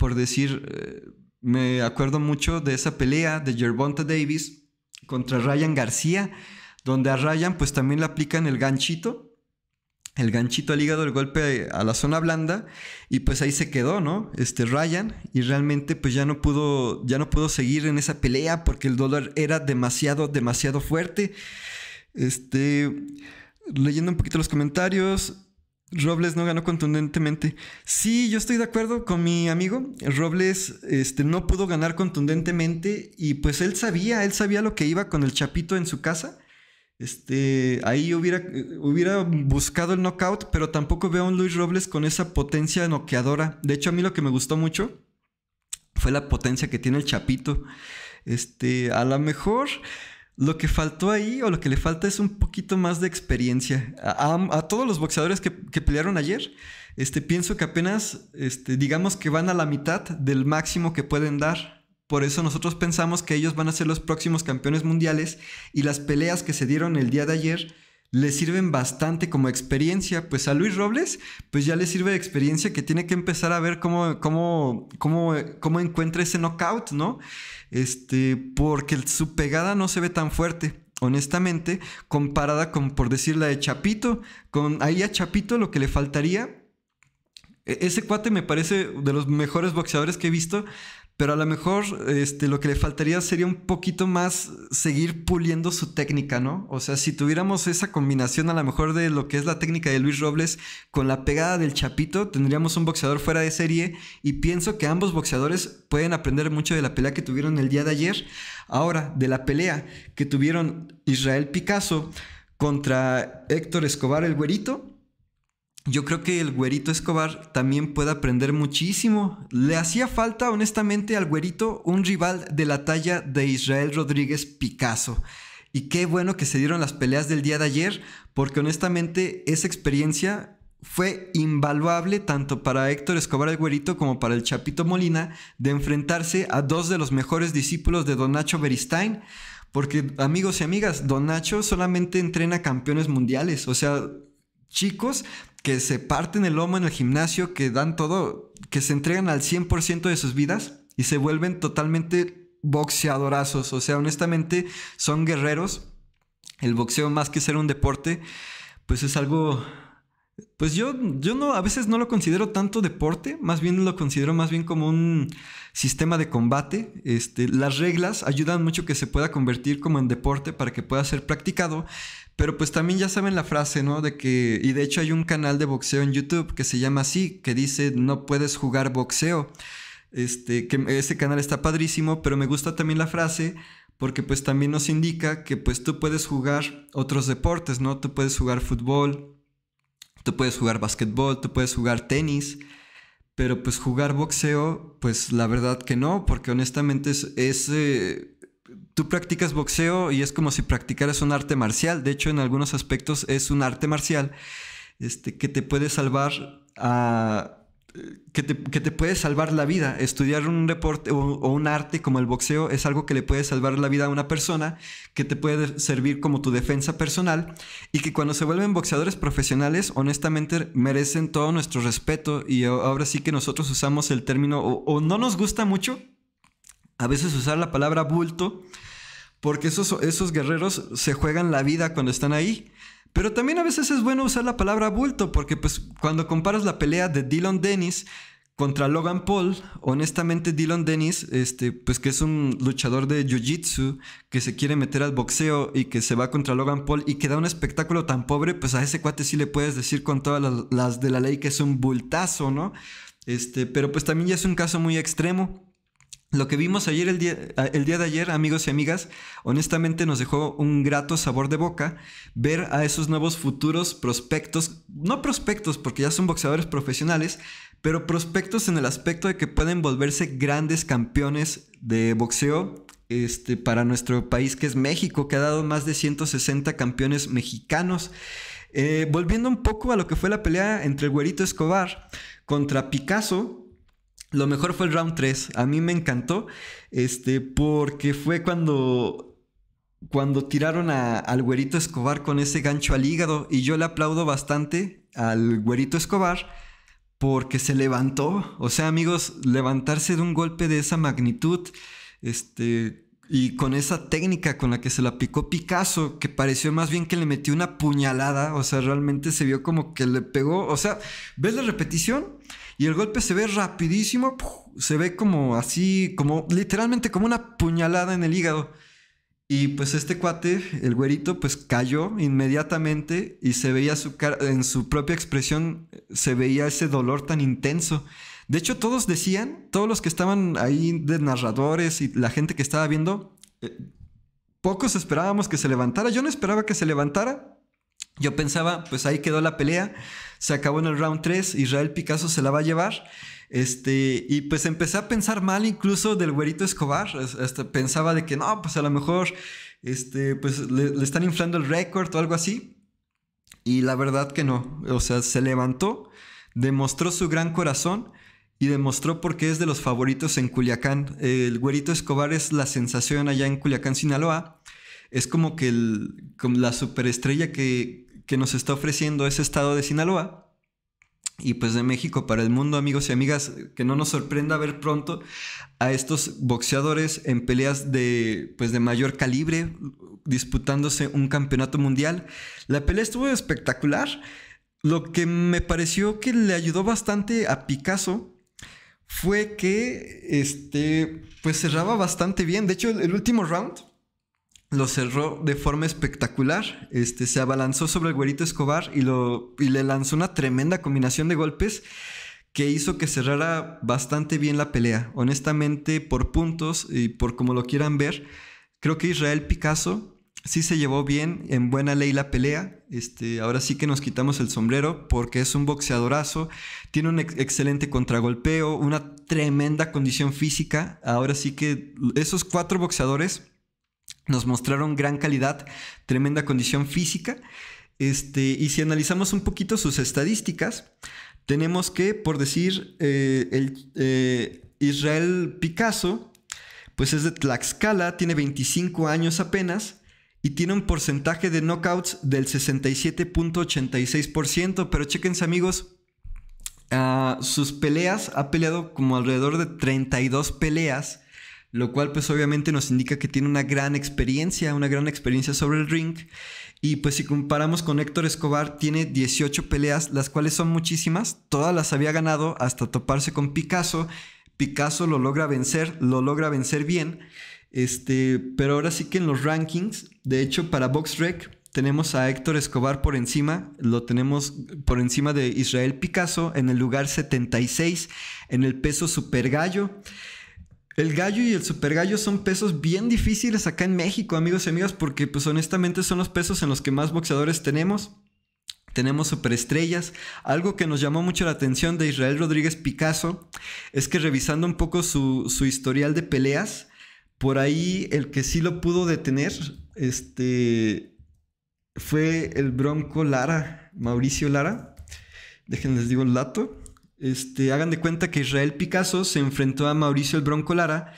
por decir, eh, me acuerdo mucho de esa pelea de Gervonta Davis contra Ryan García, donde a Ryan pues también le aplican el ganchito, el ganchito al hígado, el golpe a la zona blanda y pues ahí se quedó, ¿no? Este Ryan y realmente pues ya no pudo ya no pudo seguir en esa pelea porque el dolor era demasiado demasiado fuerte. Este leyendo un poquito los comentarios, Robles no ganó contundentemente. Sí, yo estoy de acuerdo con mi amigo. Robles este, no pudo ganar contundentemente y pues él sabía, él sabía lo que iba con el chapito en su casa. Este, ahí hubiera, hubiera buscado el knockout, pero tampoco veo a un Luis Robles con esa potencia noqueadora. De hecho, a mí lo que me gustó mucho fue la potencia que tiene el chapito. Este, a lo mejor lo que faltó ahí o lo que le falta es un poquito más de experiencia. A, todos los boxeadores que, pelearon ayer, este, pienso que apenas, este, digamos que van a la mitad del máximo que pueden dar. Por eso nosotros pensamos que ellos van a ser los próximos campeones mundiales y las peleas que se dieron el día de ayer le sirven bastante como experiencia. Pues a Luis Robles, pues ya le sirve de experiencia que tiene que empezar a ver cómo, encuentra ese knockout, ¿no? Este, porque su pegada no se ve tan fuerte honestamente, comparada con, por decir, la de Chapito. Con, ahí a Chapito lo que le faltaría. E, ese cuate me parece de los mejores boxeadores que he visto, pero a lo mejor este, lo que le faltaría sería un poquito más seguir puliendo su técnica, ¿no? O sea, si tuviéramos esa combinación a lo mejor de lo que es la técnica de Luis Robles con la pegada del Chapito, tendríamos un boxeador fuera de serie y pienso que ambos boxeadores pueden aprender mucho de la pelea que tuvieron el día de ayer. Ahora, de la pelea que tuvieron Israel Picasso contra Héctor Escobar el Güerito yo creo que el güerito Escobar también puede aprender muchísimo. Le hacía falta, honestamente, al güerito un rival de la talla de Israel Rodríguez Picasso. Y qué bueno que se dieron las peleas del día de ayer, porque honestamente esa experiencia fue invaluable tanto para Héctor Escobar el Güerito como para el Chapito Molina de enfrentarse a dos de los mejores discípulos de Don Nacho Beristain. Porque amigos y amigas, Don Nacho solamente entrena campeones mundiales, o sea, chicos que se parten el lomo en el gimnasio, que dan todo, que se entregan al 100% de sus vidas y se vuelven totalmente boxeadorazos. O sea, honestamente, son guerreros. El boxeo, más que ser un deporte, pues es algo pues yo, yo no, a veces no lo considero tanto deporte, más bien lo considero más bien como un sistema de combate. Este, las reglas ayudan mucho que se pueda convertir como en deporte para que pueda ser practicado, pero pues también ya saben la frase, ¿no? De que, y de hecho hay un canal de boxeo en YouTube que se llama así, que dice no puedes jugar boxeo. Este, que ese canal está padrísimo, pero me gusta también la frase porque pues también nos indica que pues tú puedes jugar otros deportes, ¿no? Tú puedes jugar fútbol, tú puedes jugar básquetbol, tú puedes jugar tenis, pero pues jugar boxeo, pues la verdad que no, porque honestamente es, eh, tú practicas boxeo y es como si practicaras un arte marcial. De hecho, en algunos aspectos es un arte marcial este, que te puede salvar a... Que te, puede salvar la vida. Estudiar un deporte o, un arte como el boxeo es algo que le puede salvar la vida a una persona, que te puede servir como tu defensa personal y que cuando se vuelven boxeadores profesionales, honestamente merecen todo nuestro respeto y ahora sí que nosotros usamos el término o no nos gusta mucho a veces usar la palabra bulto, porque esos, esos guerreros se juegan la vida cuando están ahí. Pero también a veces es bueno usar la palabra bulto, porque pues cuando comparas la pelea de Dylan Dennis contra Logan Paul, honestamente Dylan Dennis, este, pues que es un luchador de Jiu-Jitsu, que se quiere meter al boxeo y que se va contra Logan Paul y que da un espectáculo tan pobre, pues a ese cuate sí le puedes decir con todas las, de la ley que es un bultazo, ¿no? Este, pero pues también ya es un caso muy extremo. Lo que vimos ayer, el día, ah, el día, de ayer, amigos y amigas, honestamente nos dejó un grato sabor de boca ver a esos nuevos futuros prospectos, no prospectos porque ya son boxeadores profesionales, pero prospectos en el aspecto de que pueden volverse grandes campeones de boxeo este, para nuestro país que es México, que ha dado más de 160 campeones mexicanos. Eh, volviendo un poco a lo que fue la pelea entre el güerito Escobar contra Picasso, lo mejor fue el round 3. A mí me encantó. Este, porque fue cuando cuando tiraron a, al güerito Escobar con ese gancho al hígado. Y yo le aplaudo bastante al güerito Escobar porque se levantó. O sea, amigos, levantarse de un golpe de esa magnitud este, y con esa técnica con la que se la picó Picasso, que pareció más bien que le metió una puñalada. O sea, realmente se vio como que le pegó. O sea, ¿ves la repetición? Y el golpe se ve rapidísimo, se ve como así, como literalmente como una puñalada en el hígado. Y pues este cuate, el güerito, pues cayó inmediatamente y se veía su cara, en su propia expresión, se veía ese dolor tan intenso. De hecho, todos decían, todos los que estaban ahí de narradores y la gente que estaba viendo, eh, pocos esperábamos que se levantara. Yo no esperaba que se levantara, yo pensaba, pues ahí quedó la pelea, se acabó en el round 3, Israel Picasso se la va a llevar. Este, y pues empecé a pensar mal incluso del güerito Escobar. Hasta este, pensaba de que no, pues a lo mejor este, pues le, están inflando el récord o algo así. Y la verdad que no. O sea, se levantó, demostró su gran corazón y demostró por qué es de los favoritos en Culiacán. El güerito Escobar es la sensación allá en Culiacán, Sinaloa. Es como que el, la superestrella que, que nos está ofreciendo ese estado de Sinaloa. Y pues de México para el mundo, amigos y amigas, que no nos sorprenda ver pronto a estos boxeadores en peleas de, pues de mayor calibre, disputándose un campeonato mundial. La pelea estuvo espectacular. Lo que me pareció que le ayudó bastante a Picasso fue que este, pues cerraba bastante bien. De hecho, el último round lo cerró de forma espectacular. Este, se abalanzó sobre el güerito Escobar y, lo, y le lanzó una tremenda combinación de golpes que hizo que cerrara bastante bien la pelea. Honestamente, por puntos y por como lo quieran ver, creo que Israel Picasso sí se llevó bien, en buena ley la pelea. Este, ahora sí que nos quitamos el sombrero porque es un boxeadorazo, tiene un excelente contragolpeo, una tremenda condición física. Ahora sí que esos cuatro boxeadores nos mostraron gran calidad, tremenda condición física. Este, y si analizamos un poquito sus estadísticas, tenemos que, por decir, eh, el, eh, Israel Picasso, pues es de Tlaxcala, tiene 25 años apenas y tiene un porcentaje de knockouts del 67.86%. Pero chéquense amigos, ah, sus peleas ha peleado como alrededor de 32 peleas lo cual pues obviamente nos indica que tiene una gran experiencia, una gran experiencia sobre el ring. Y pues si comparamos con Héctor Escobar, tiene 18 peleas, las cuales son muchísimas, todas las había ganado hasta toparse con Picasso. Picasso lo logra vencer, lo logra vencer bien. Este, pero ahora sí que en los rankings, de hecho para BoxRec tenemos a Héctor Escobar por encima, lo tenemos por encima de Israel Picasso en el lugar 76 en el peso super gallo. El gallo y el super gallo son pesos bien difíciles acá en México, amigos y amigas, porque pues honestamente son los pesos en los que más boxeadores tenemos. Tenemos superestrellas. Algo que nos llamó mucho la atención de Israel Rodríguez Picasso es que revisando un poco su, historial de peleas, por ahí el que sí lo pudo detener este, fue el Bronco Lara, Mauricio Lara. Déjenles digo el dato. Este, hagan de cuenta que Israel Picasso se enfrentó a Mauricio el Bronco Lara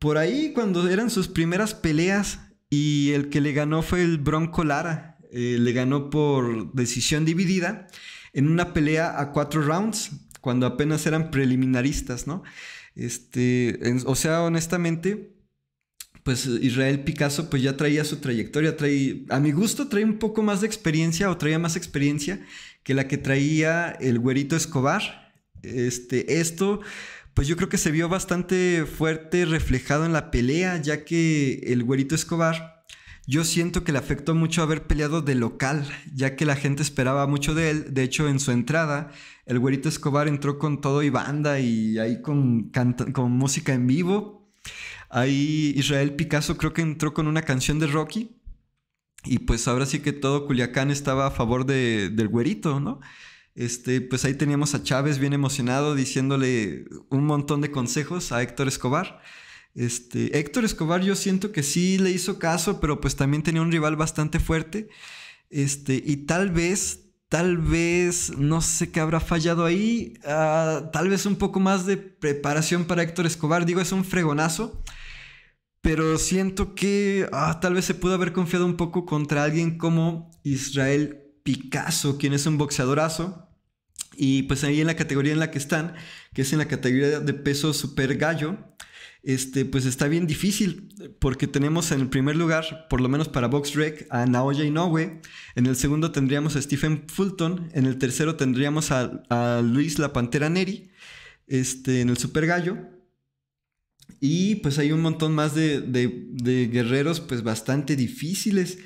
por ahí cuando eran sus primeras peleas y el que le ganó fue el Bronco Lara. Eh, le ganó por decisión dividida en una pelea a cuatro rounds cuando apenas eran preliminaristas, ¿no? Este, o sea, honestamente, pues Israel Picasso pues ya traía su trayectoria, a mi gusto trae un poco más de experiencia o traía más experiencia que la que traía el güerito Escobar este, esto, pues yo creo que se vio bastante fuerte reflejado en la pelea, ya que el güerito Escobar, yo siento que le afectó mucho haber peleado de local, ya que la gente esperaba mucho de él. De hecho, en su entrada, el güerito Escobar entró con todo y banda y ahí con, con música en vivo. Ahí Israel Picasso creo que entró con una canción de Rocky. Y pues ahora sí que todo Culiacán estaba a favor de, del güerito, ¿no? Este, pues ahí teníamos a Chávez bien emocionado diciéndole un montón de consejos a Héctor Escobar. Este, Héctor Escobar yo siento que sí le hizo caso, pero pues también tenía un rival bastante fuerte. Este, y tal vez, tal vez, no sé qué habrá fallado ahí, ah, tal vez un poco más de preparación para Héctor Escobar. Digo, es un fregonazo, pero siento que ah, tal vez se pudo haber confiado un poco contra alguien como Israel Picasso, quien es un boxeadorazo. Y pues ahí en la categoría en la que están, que es en la categoría de peso super gallo, este, pues está bien difícil porque tenemos en el primer lugar, por lo menos para Box Rec, a Naoya Inoue, en el segundo tendríamos a Stephen Fulton, en el tercero tendríamos a, Luis La Pantera Neri, este, en el super gallo, y pues hay un montón más de, de guerreros pues bastante difíciles.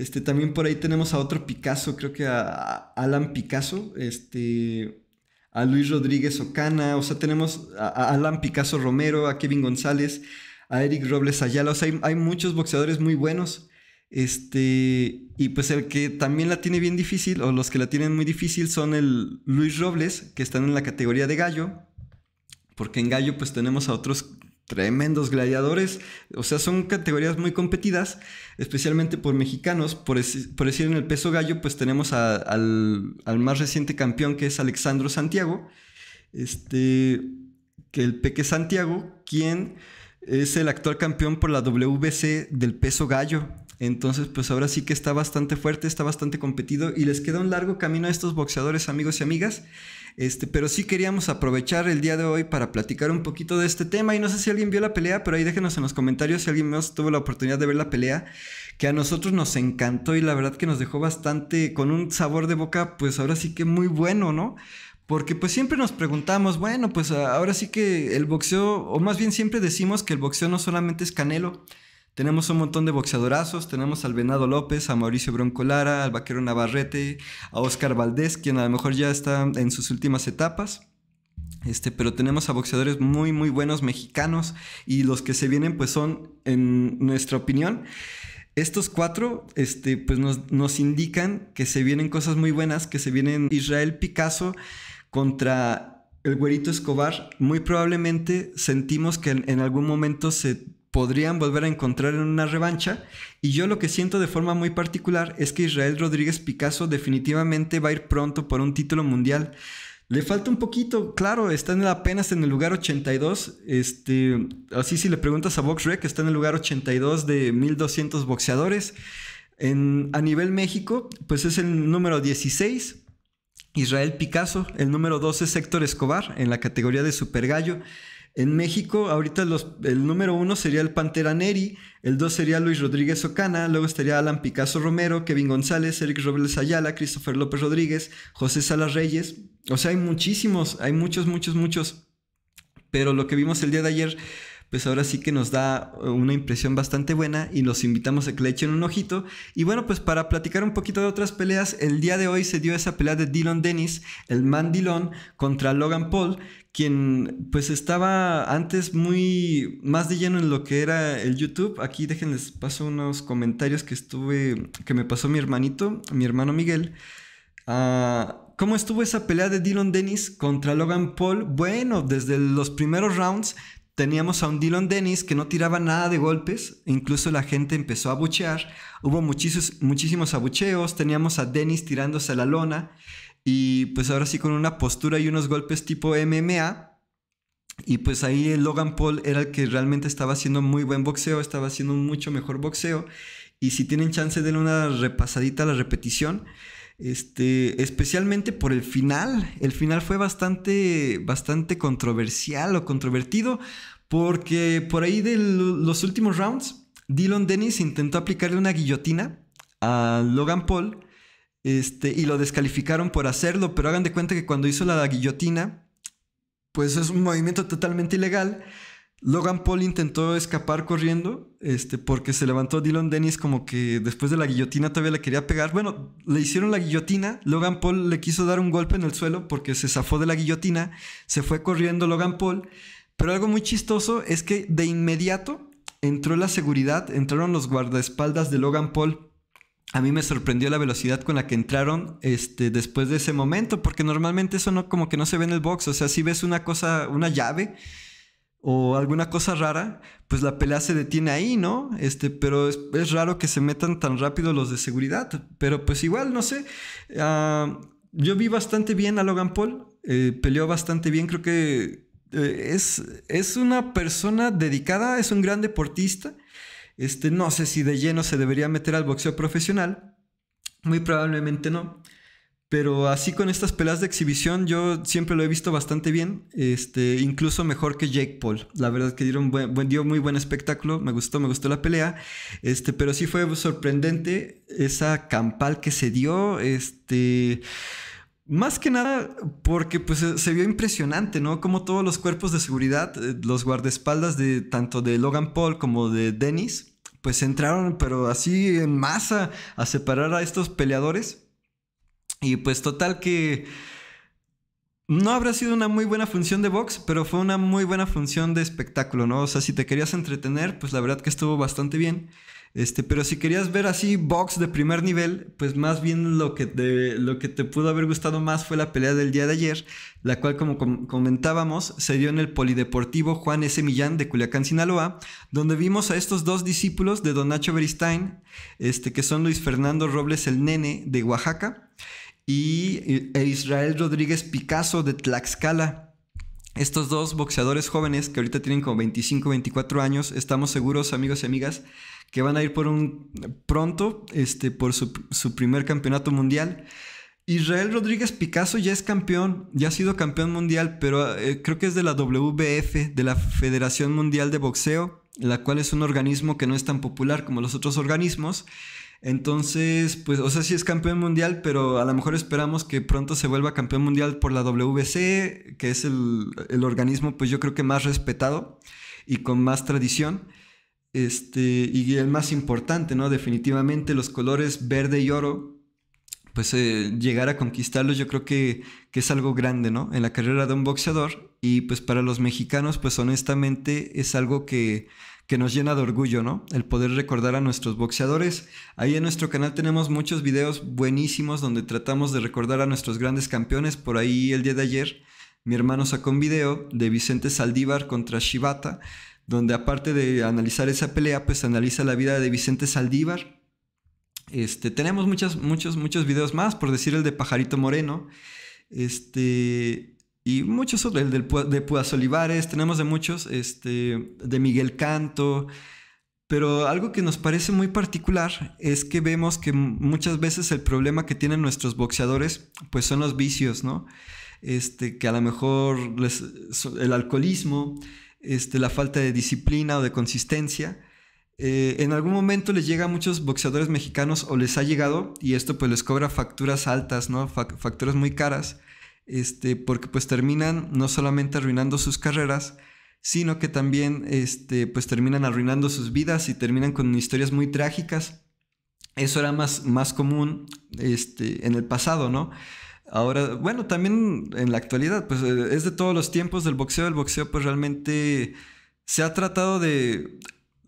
Este, también por ahí tenemos a otro Picasso, creo que a, Alan Picasso, este, a Luis Rodríguez Ocana, o sea, tenemos a, Alan Picasso Romero, a Kevin González, a Eric Robles Ayala, o sea, hay, muchos boxeadores muy buenos. Este, y pues el que también la tiene bien difícil, o los que la tienen muy difícil, son el Luis Robles, que están en la categoría de gallo, porque en gallo pues tenemos a otros tremendos gladiadores. O sea, son categorías muy competidas, especialmente por mexicanos. Por, decir, en el peso gallo, pues tenemos al, más reciente campeón que es Alexandro Santiago. Este, que el Peque Santiago, quien es el actual campeón por la WBC del peso gallo. Entonces, pues ahora sí que está bastante fuerte, está bastante competido y les queda un largo camino a estos boxeadores, amigos y amigas. Este, pero sí queríamos aprovechar el día de hoy para platicar un poquito de este tema. Y no sé si alguien vio la pelea, pero ahí déjenos en los comentarios si alguien más tuvo la oportunidad de ver la pelea, que a nosotros nos encantó y la verdad que nos dejó bastante con un sabor de boca, pues ahora sí que muy bueno, ¿no? Porque pues siempre nos preguntamos, bueno, pues ahora sí que el boxeo, o más bien siempre decimos que el boxeo no solamente es canelo. Tenemos un montón de boxeadorazos, tenemos al Venado López, a Mauricio Broncolara, al Vaquero Navarrete, a Oscar Valdés, quien a lo mejor ya está en sus últimas etapas. Este, pero tenemos a boxeadores muy, muy buenos mexicanos y los que se vienen pues son, en nuestra opinión, estos cuatro este, pues nos, nos indican que se vienen cosas muy buenas, que se vienen Israel Picasso contra el güerito Escobar. Muy probablemente sentimos que en, en algún momento se podrían volver a encontrar en una revancha. Y yo lo que siento de forma muy particular es que Israel Rodríguez Picasso definitivamente va a ir pronto por un título mundial. Le falta un poquito, claro, está apenas en el lugar 82. Este, así si le preguntas a BoxRec, está en el lugar 82 de 1200 boxeadores. En, a nivel México, pues es el número 16. Israel Picasso, el número 12 es Héctor Escobar en la categoría de Super Gallo. En México, ahorita el número uno sería el Pantera Neri, el dos sería Luis Rodríguez Ocana, luego estaría Alan Picasso Romero, Kevin González, Eric Robles Ayala, Christopher López Rodríguez, José Salas Reyes. O sea, hay muchísimos, hay muchos, muchos, muchos. Pero lo que vimos el día de ayer, pues ahora sí que nos da eh, una impresión bastante buena y los invitamos a que le echen un ojito. Y bueno, pues para platicar un poquito de otras peleas, el día de hoy se dio esa pelea de Dillon Dennis, el man Dillon, contra Logan Paul quien pues estaba antes muy más de lleno en lo que era el YouTube. Aquí déjenles paso unos comentarios que estuve, que me pasó mi hermanito, mi hermano Miguel. Ah, ¿Cómo estuvo esa pelea de Dylan Dennis contra Logan Paul? Bueno, desde los primeros rounds teníamos a un Dylan Dennis que no tiraba nada de golpes, incluso la gente empezó a abuchear, hubo muchísimos, muchísimos abucheos, teníamos a Dennis tirándose a la lona. Y pues ahora sí con una postura y unos golpes tipo MMA. Y pues ahí Logan Paul era el que realmente estaba haciendo muy buen boxeo, estaba haciendo mucho mejor boxeo. Y si tienen chance, denle una repasadita a la repetición. Este, especialmente por el final. El final fue bastante, bastante controversial o controvertido, porque por ahí de los últimos rounds, Dylan Dennis intentó aplicarle una guillotina a Logan Paul este, y lo descalificaron por hacerlo, pero hagan de cuenta que cuando hizo la guillotina, pues es un movimiento totalmente ilegal. Logan Paul intentó escapar corriendo, este, porque se levantó Dylan Dennis como que después de la guillotina todavía le quería pegar. Bueno, le hicieron la guillotina, Logan Paul le quiso dar un golpe en el suelo porque se zafó de la guillotina, se fue corriendo Logan Paul, pero algo muy chistoso es que de inmediato entró la seguridad, entraron los guardaespaldas de Logan Paul a mí me sorprendió la velocidad con la que entraron este, después de ese momento, porque normalmente eso no, como que no se ve en el box. O sea, si ves una cosa, una llave o alguna cosa rara, pues la pelea se detiene ahí, ¿no? Este, pero es, raro que se metan tan rápido los de seguridad. Pero pues igual, no sé. Ah, yo vi bastante bien a Logan Paul. Eh, peleó bastante bien. Creo que eh, es, es una persona dedicada, es un gran deportista. Este, no sé si de lleno se debería meter al boxeo profesional. Muy probablemente no. Pero así con estas peleas de exhibición yo siempre lo he visto bastante bien. Este, incluso mejor que Jake Paul. La verdad que dieron buen, dio muy buen espectáculo. Me gustó, me gustó la pelea. Este, pero sí fue sorprendente esa campal que se dio. Este... Más que nada porque pues, se vio impresionante, ¿no? Como todos los cuerpos de seguridad, eh, los guardaespaldas de tanto de Logan Paul como de Dennis, pues entraron, pero así en masa, a separar a estos peleadores. Y pues total que no habrá sido una muy buena función de box, pero fue una muy buena función de espectáculo, ¿no? O sea, si te querías entretener, pues la verdad que estuvo bastante bien. Este, pero si querías ver así box de primer nivel, pues más bien lo que te, lo que te pudo haber gustado más fue la pelea del día de ayer, la cual como comentábamos se dio en el Polideportivo Juan S. Millán de Culiacán, Sinaloa, donde vimos a estos dos discípulos de Don Nacho Beristain, este, que son Luis Fernando Robles el Nene de Oaxaca y e Israel Rodríguez Picasso de Tlaxcala. Estos dos boxeadores jóvenes que ahorita tienen como 25, 24 años, estamos seguros amigos y amigas que van a ir por un pronto, este, por su, primer campeonato mundial. Israel Rodríguez Picasso ya es campeón, ya ha sido campeón mundial, pero eh, creo que es de la WBF, de la Federación Mundial de Boxeo, la cual es un organismo que no es tan popular como los otros organismos. Entonces, pues, o sea, sí es campeón mundial, pero a lo mejor esperamos que pronto se vuelva campeón mundial por la WBC, que es el, el organismo, pues yo creo que más respetado y con más tradición. Este, y el más importante, ¿no? Definitivamente los colores verde y oro, pues eh, llegar a conquistarlos yo creo que, es algo grande, ¿no? En la carrera de un boxeador y pues para los mexicanos pues honestamente es algo que, que nos llena de orgullo, ¿no? El poder recordar a nuestros boxeadores. Ahí en nuestro canal tenemos muchos videos buenísimos donde tratamos de recordar a nuestros grandes campeones. Por ahí el día de ayer mi hermano sacó un video de Vicente Saldívar contra Shibata donde aparte de analizar esa pelea, pues analiza la vida de Vicente Saldívar. Este, tenemos muchos, muchos videos más, por decir el de Pajarito Moreno, este, y muchos otros, el de Puas Olivares, tenemos de muchos, este, de Miguel Canto, pero algo que nos parece muy particular es que vemos que muchas veces el problema que tienen nuestros boxeadores, pues son los vicios, ¿no? Este, que a lo mejor el alcoholismo, este, la falta de disciplina o de consistencia. Eh, en algún momento les llega a muchos boxeadores mexicanos o les ha llegado y esto pues les cobra facturas altas, ¿no? facturas muy caras, este, porque pues terminan no solamente arruinando sus carreras, sino que también este, pues terminan arruinando sus vidas y terminan con historias muy trágicas. Eso era más, más común este, en el pasado, ¿no? Ahora, bueno, también en la actualidad, pues eh, es de todos los tiempos del boxeo. El boxeo, pues realmente se ha tratado de.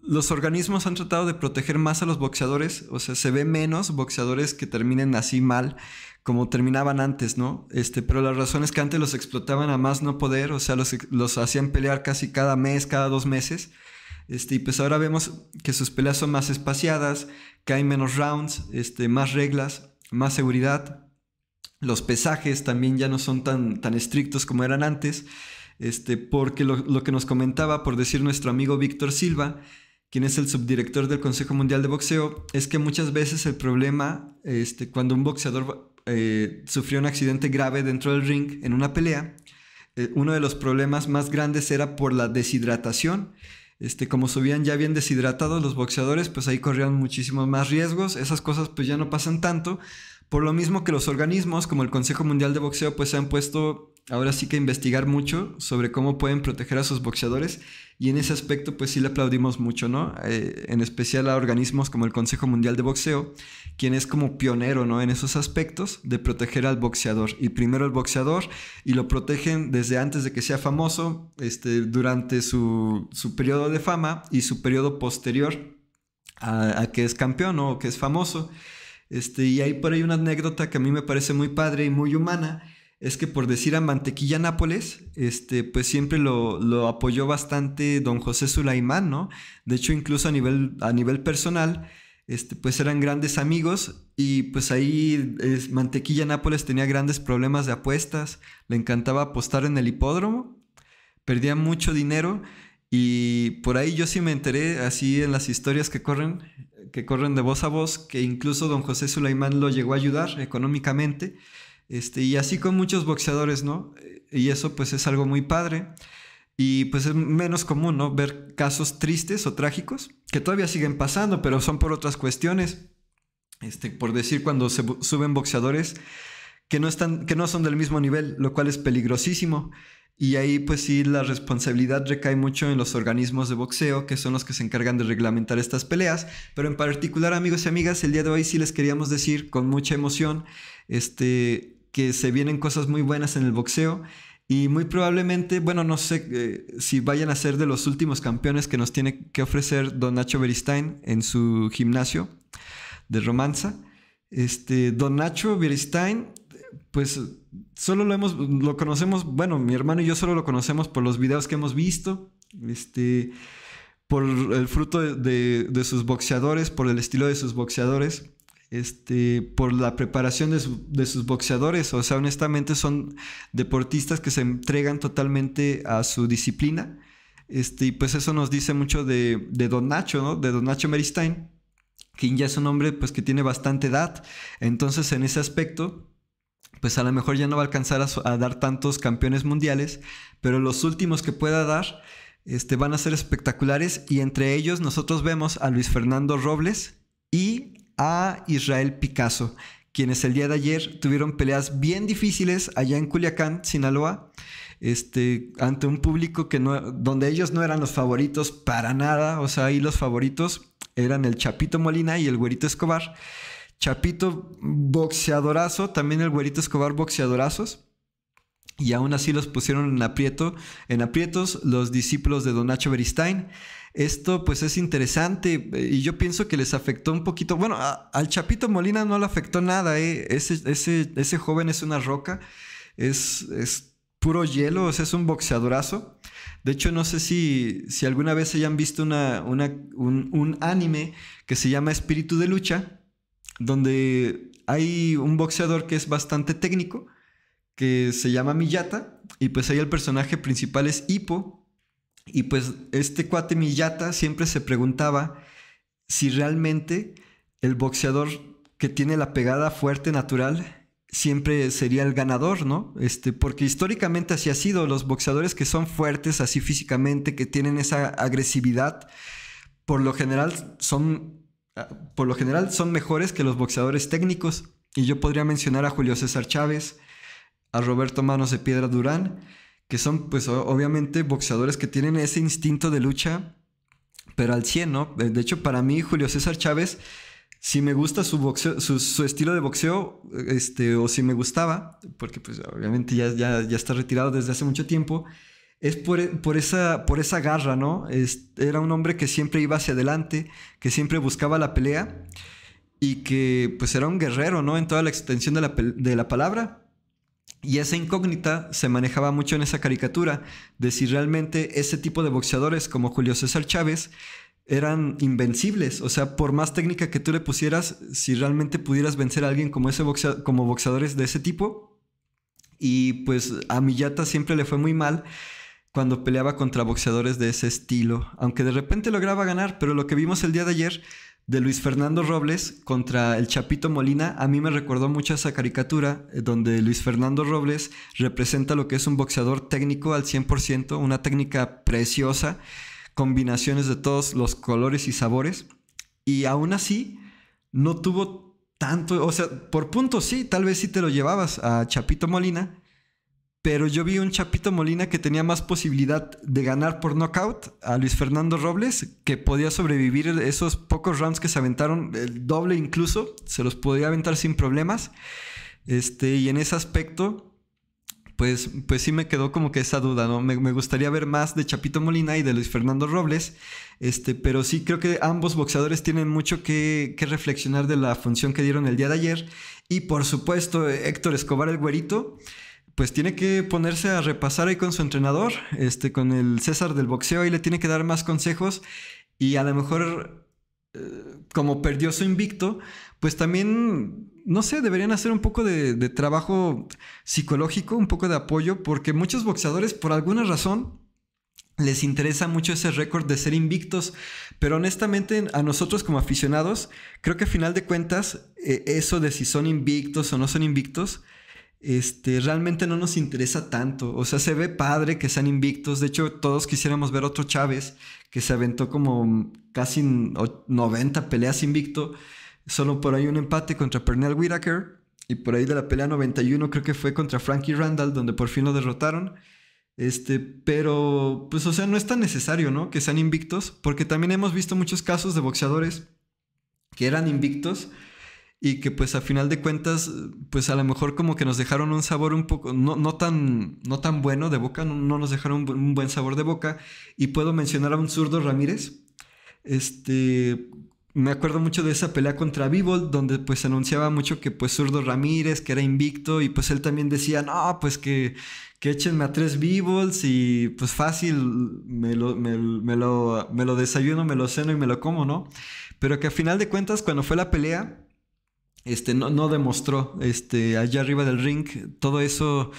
Los organismos han tratado de proteger más a los boxeadores. O sea, se ve menos boxeadores que terminen así mal como terminaban antes, ¿no? Este, pero la razón es que antes los explotaban a más no poder, o sea, los, hacían pelear casi cada mes, cada dos meses. Este, y pues ahora vemos que sus peleas son más espaciadas, que hay menos rounds, este, más reglas, más seguridad los pesajes también ya no son tan, tan estrictos como eran antes, este, porque lo, que nos comentaba, por decir nuestro amigo Víctor Silva, quien es el subdirector del Consejo Mundial de Boxeo, es que muchas veces el problema, este, cuando un boxeador eh, sufrió un accidente grave dentro del ring en una pelea, eh, uno de los problemas más grandes era por la deshidratación. Este, como subían ya bien deshidratados los boxeadores, pues ahí corrían muchísimos más riesgos. Esas cosas pues ya no pasan tanto, por lo mismo que los organismos como el Consejo Mundial de Boxeo pues se han puesto ahora sí que a investigar mucho sobre cómo pueden proteger a sus boxeadores y en ese aspecto pues sí le aplaudimos mucho, ¿no? Eh, en especial a organismos como el Consejo Mundial de Boxeo, quien es como pionero, ¿no? En esos aspectos de proteger al boxeador y primero al boxeador y lo protegen desde antes de que sea famoso, este, durante su, periodo de fama y su periodo posterior a, que es campeón o que es famoso. Este, y ahí por ahí una anécdota que a mí me parece muy padre y muy humana, es que por decir a Mantequilla Nápoles, este, pues siempre lo, apoyó bastante don José Sulaimán, ¿no? De hecho, incluso a nivel, a nivel personal, este, pues eran grandes amigos y pues ahí Mantequilla Nápoles tenía grandes problemas de apuestas, le encantaba apostar en el hipódromo, perdía mucho dinero y por ahí yo sí me enteré, así en las historias que corren, que corren de voz a voz, que incluso don José Sulaimán lo llegó a ayudar económicamente, este, y así con muchos boxeadores, ¿no? Eh, y eso pues es algo muy padre. Y pues es menos común, ¿no? Ver casos tristes o trágicos, que todavía siguen pasando, pero son por otras cuestiones. Este, por decir, cuando se suben boxeadores que no, están, que no son del mismo nivel, lo cual es peligrosísimo. Y ahí pues sí, la responsabilidad recae mucho en los organismos de boxeo, que son los que se encargan de reglamentar estas peleas. Pero en particular, amigos y amigas, el día de hoy sí les queríamos decir con mucha emoción este, que se vienen cosas muy buenas en el boxeo. Y muy probablemente, bueno, no sé eh, si vayan a ser de los últimos campeones que nos tiene que ofrecer don Nacho Beristain en su gimnasio de Romanza. Este, don Nacho Beristain, pues solo lo hemos, lo conocemos, bueno, mi hermano y yo solo lo conocemos por los videos que hemos visto, este, por el fruto de, sus boxeadores, por el estilo de sus boxeadores, este, por la preparación de, sus boxeadores, o sea, honestamente son deportistas que se entregan totalmente a su disciplina, este, y pues eso nos dice mucho de, Don Nacho, ¿no? De Don Nacho Meristain, quien ya es un hombre pues que tiene bastante edad, entonces en ese aspecto pues a lo mejor ya no va a alcanzar a, dar tantos campeones mundiales, pero los últimos que pueda dar este, van a ser espectaculares y entre ellos nosotros vemos a Luis Fernando Robles y a Israel Picasso, quienes el día de ayer tuvieron peleas bien difíciles allá en Culiacán, Sinaloa, este, ante un público que no, donde ellos no eran los favoritos para nada, o sea, ahí los favoritos eran el Chapito Molina y el Güerito Escobar. Chapito, boxeadorazo. También el güerito Escobar, boxeadorazos. Y aún así los pusieron en aprieto, en aprietos los discípulos de Don Nacho Beristain. Esto pues es interesante eh, y yo pienso que les afectó un poquito. Bueno, al Chapito Molina no le afectó nada, eh, ese, joven es una roca, es, puro hielo, es un boxeadorazo. De hecho, no sé si, si alguna vez hayan visto una, una, un, un anime que se llama Espíritu de Lucha donde hay un boxeador que es bastante técnico, que se llama Miyata, y pues ahí el personaje principal es Hippo, y pues este cuate Miyata siempre se preguntaba si realmente el boxeador que tiene la pegada fuerte natural siempre sería el ganador, ¿no? Este, porque históricamente así ha sido, los boxeadores que son fuertes así físicamente, que tienen esa agresividad, por lo general son Ah, por lo general son mejores que los boxeadores técnicos. Y yo podría mencionar a Julio César Chávez, a Roberto Manos de Piedra Durán, que son pues obviamente boxeadores que tienen ese instinto de lucha, pero al 100, ¿no? De hecho, para mí Julio César Chávez, si me gusta su, boxeo, su, estilo de boxeo, este, o si me gustaba, porque pues obviamente ya, ya, ya está retirado desde hace mucho tiempo, es por, esa, por esa garra, ¿no? era un hombre que siempre iba hacia adelante, que siempre buscaba la pelea y que pues era un guerrero, ¿no? En toda la extensión de la, palabra. Y esa incógnita se manejaba mucho en esa caricatura, de si realmente ese tipo de boxeadores como Julio César Chávez eran invencibles. O sea, por más técnica que tú le pusieras, si realmente pudieras vencer a alguien como, ese como boxeadores de ese tipo. Y pues a Miyata siempre le fue muy mal cuando peleaba contra boxeadores de ese estilo, aunque de repente lograba ganar, pero lo que vimos el día de ayer de Luis Fernando Robles contra el Chapito Molina, a mí me recordó mucho esa caricatura eh, donde Luis Fernando Robles representa lo que es un boxeador técnico al 100%, una técnica preciosa, combinaciones de todos los colores y sabores, y aún así no tuvo tanto, o sea, por puntos sí, tal vez sí te lo llevabas a Chapito Molina, pero yo vi un Chapito Molina que tenía más posibilidad de ganar por knockout a Luis Fernando Robles, que podía sobrevivir esos pocos rounds que se aventaron, el doble incluso, se los podía aventar sin problemas. Este, y en ese aspecto, pues, pues sí me quedó como que esa duda, ¿no? Me, gustaría ver más de Chapito Molina y de Luis Fernando Robles, este, pero sí creo que ambos boxeadores tienen mucho que, que reflexionar de la función que dieron el día de ayer. Y por supuesto, Héctor Escobar el Güerito pues tiene que ponerse a repasar ahí con su entrenador, este, con el César del boxeo, y le tiene que dar más consejos y a lo mejor, eh, como perdió su invicto, pues también, no sé, deberían hacer un poco de, trabajo psicológico, un poco de apoyo, porque muchos boxeadores, por alguna razón, les interesa mucho ese récord de ser invictos, pero honestamente a nosotros como aficionados, creo que a final de cuentas, eh, eso de si son invictos o no son invictos, este, realmente no nos interesa tanto. O sea, se ve padre que sean invictos. De hecho, todos quisiéramos ver otro Chávez que se aventó como casi 90 peleas invicto. Solo por ahí un empate contra Pernell Whitaker. Y por ahí de la pelea 91 creo que fue contra Frankie Randall, donde por fin lo derrotaron. Este, pero, pues, o sea, no es tan necesario, ¿no? Que sean invictos, porque también hemos visto muchos casos de boxeadores que eran invictos, y que pues a final de cuentas, pues a lo mejor como que nos dejaron un sabor un poco, no, no, tan, no tan bueno de boca, no, nos dejaron un buen sabor de boca. Y puedo mencionar a un zurdo Ramírez. Este, me acuerdo mucho de esa pelea contra Vivol donde pues anunciaba mucho que pues zurdo Ramírez, que era invicto, y pues él también decía, no, pues que, que échenme a tres Vivols y pues fácil, me lo, me, me lo, me lo desayuno, me lo ceno y me lo como, ¿no? Pero que a final de cuentas, cuando fue la pelea, este, no, demostró este, allá arriba del ring todo eso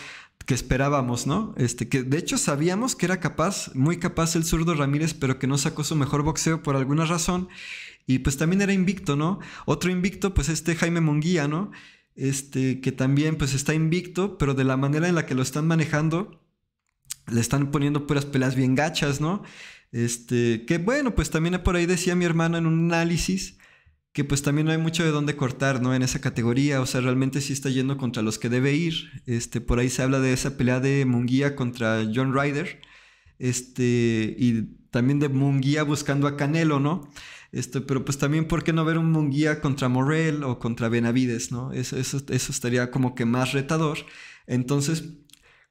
que esperábamos, ¿no? Este, que de hecho sabíamos que era capaz, muy capaz el zurdo Ramírez, pero que no sacó su mejor boxeo por alguna razón. Y pues también era invicto, ¿no? Otro invicto, pues este Jaime Monguía, ¿no? Este, que también pues está invicto, pero de la manera en la que lo están manejando, le están poniendo puras pelas bien gachas, ¿no? Este, que bueno, pues también por ahí decía mi hermano en un análisis que pues también no hay mucho de dónde cortar, ¿no? En esa categoría, o sea, realmente sí está yendo contra los que debe ir. Este, por ahí se habla de esa pelea de Munguía contra John Ryder, este, y también de Munguía buscando a Canelo, ¿no? Este, pero pues también, ¿por qué no ver un Munguía contra Morel o contra Benavides, ¿no? Eso, estaría como que más retador. Entonces,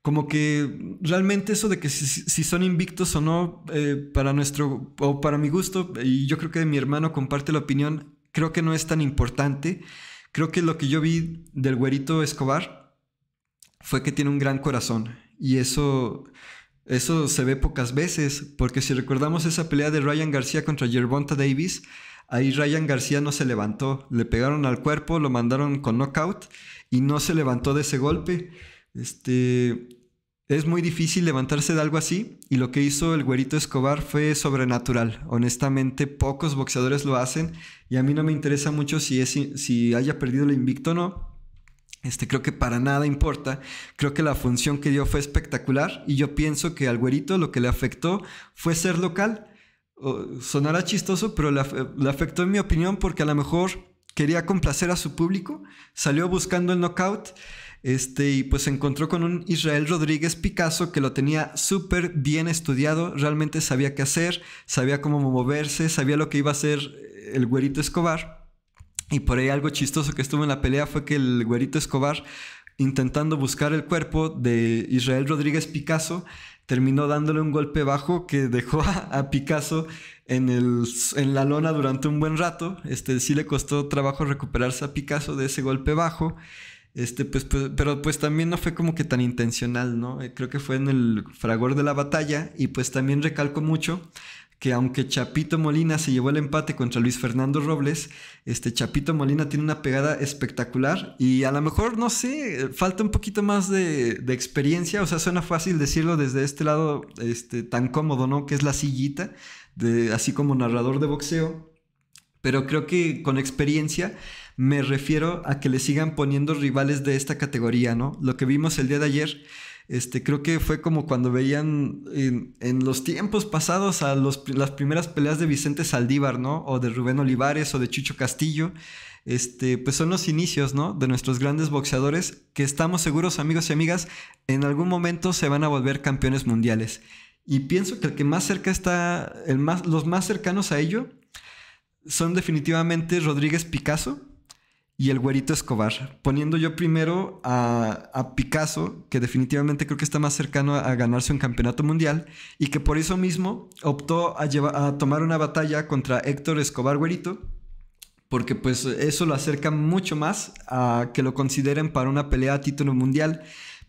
como que realmente eso de que si, son invictos o no, eh, para nuestro, o para mi gusto, y yo creo que mi hermano comparte la opinión, creo que no es tan importante. Creo que lo que yo vi del güerito Escobar fue que tiene un gran corazón y eso, eso se ve pocas veces, porque si recordamos esa pelea de Ryan García contra Gervonta Davis, Ahí Ryan García no se levantó, le pegaron al cuerpo, lo mandaron con knockout y no se levantó de ese golpe. Este, es muy difícil levantarse de algo así y lo que hizo el güerito Escobar fue sobrenatural. Honestamente, pocos boxeadores lo hacen y a mí no me interesa mucho si, es, si haya perdido el invicto o no. Este, creo que para nada importa. Creo que la función que dio fue espectacular y yo pienso que al güerito lo que le afectó fue ser local. O, sonará chistoso, pero le afectó en mi opinión porque a lo mejor quería complacer a su público, salió buscando el knockout este, y pues se encontró con un Israel Rodríguez Picasso que lo tenía súper bien estudiado, realmente sabía qué hacer, sabía cómo moverse, sabía lo que iba a hacer eh, el güerito Escobar. Y por ahí algo chistoso que estuvo en la pelea fue que el güerito Escobar, intentando buscar el cuerpo de Israel Rodríguez Picasso, terminó dándole un golpe bajo que dejó a, Picasso en, en la lona durante un buen rato. Este, sí le costó trabajo recuperarse a Picasso de ese golpe bajo. Este, pues, pues, pero pues también no fue como que tan intencional, ¿no? Eh, creo que fue en el fragor de la batalla y pues también recalco mucho que aunque Chapito Molina se llevó el empate contra Luis Fernando Robles, este Chapito Molina tiene una pegada espectacular y a lo mejor, no sé, falta un poquito más de, experiencia, o sea, suena fácil decirlo desde este lado este, tan cómodo, ¿no? Que es la sillita, de, así como narrador de boxeo, pero creo que con experiencia me refiero a que le sigan poniendo rivales de esta categoría, ¿no? Lo que vimos el día de ayer, este, creo que fue como cuando veían en, los tiempos pasados a las primeras peleas de Vicente Saldívar, ¿no? O de Rubén Olivares o de Chicho Castillo. Este, pues son los inicios, ¿no? De nuestros grandes boxeadores que estamos seguros, amigos y amigas, en algún momento se van a volver campeones mundiales. Y pienso que el que más cerca está, el más, los más cercanos a ello son definitivamente Rodríguez Picasso, y el güerito Escobar, poniendo yo primero a, Picasso, que definitivamente creo que está más cercano a, ganarse un campeonato mundial, y que por eso mismo optó a, a tomar una batalla contra Héctor Escobar Güerito, porque pues eso lo acerca mucho más a que lo consideren para una pelea a título mundial.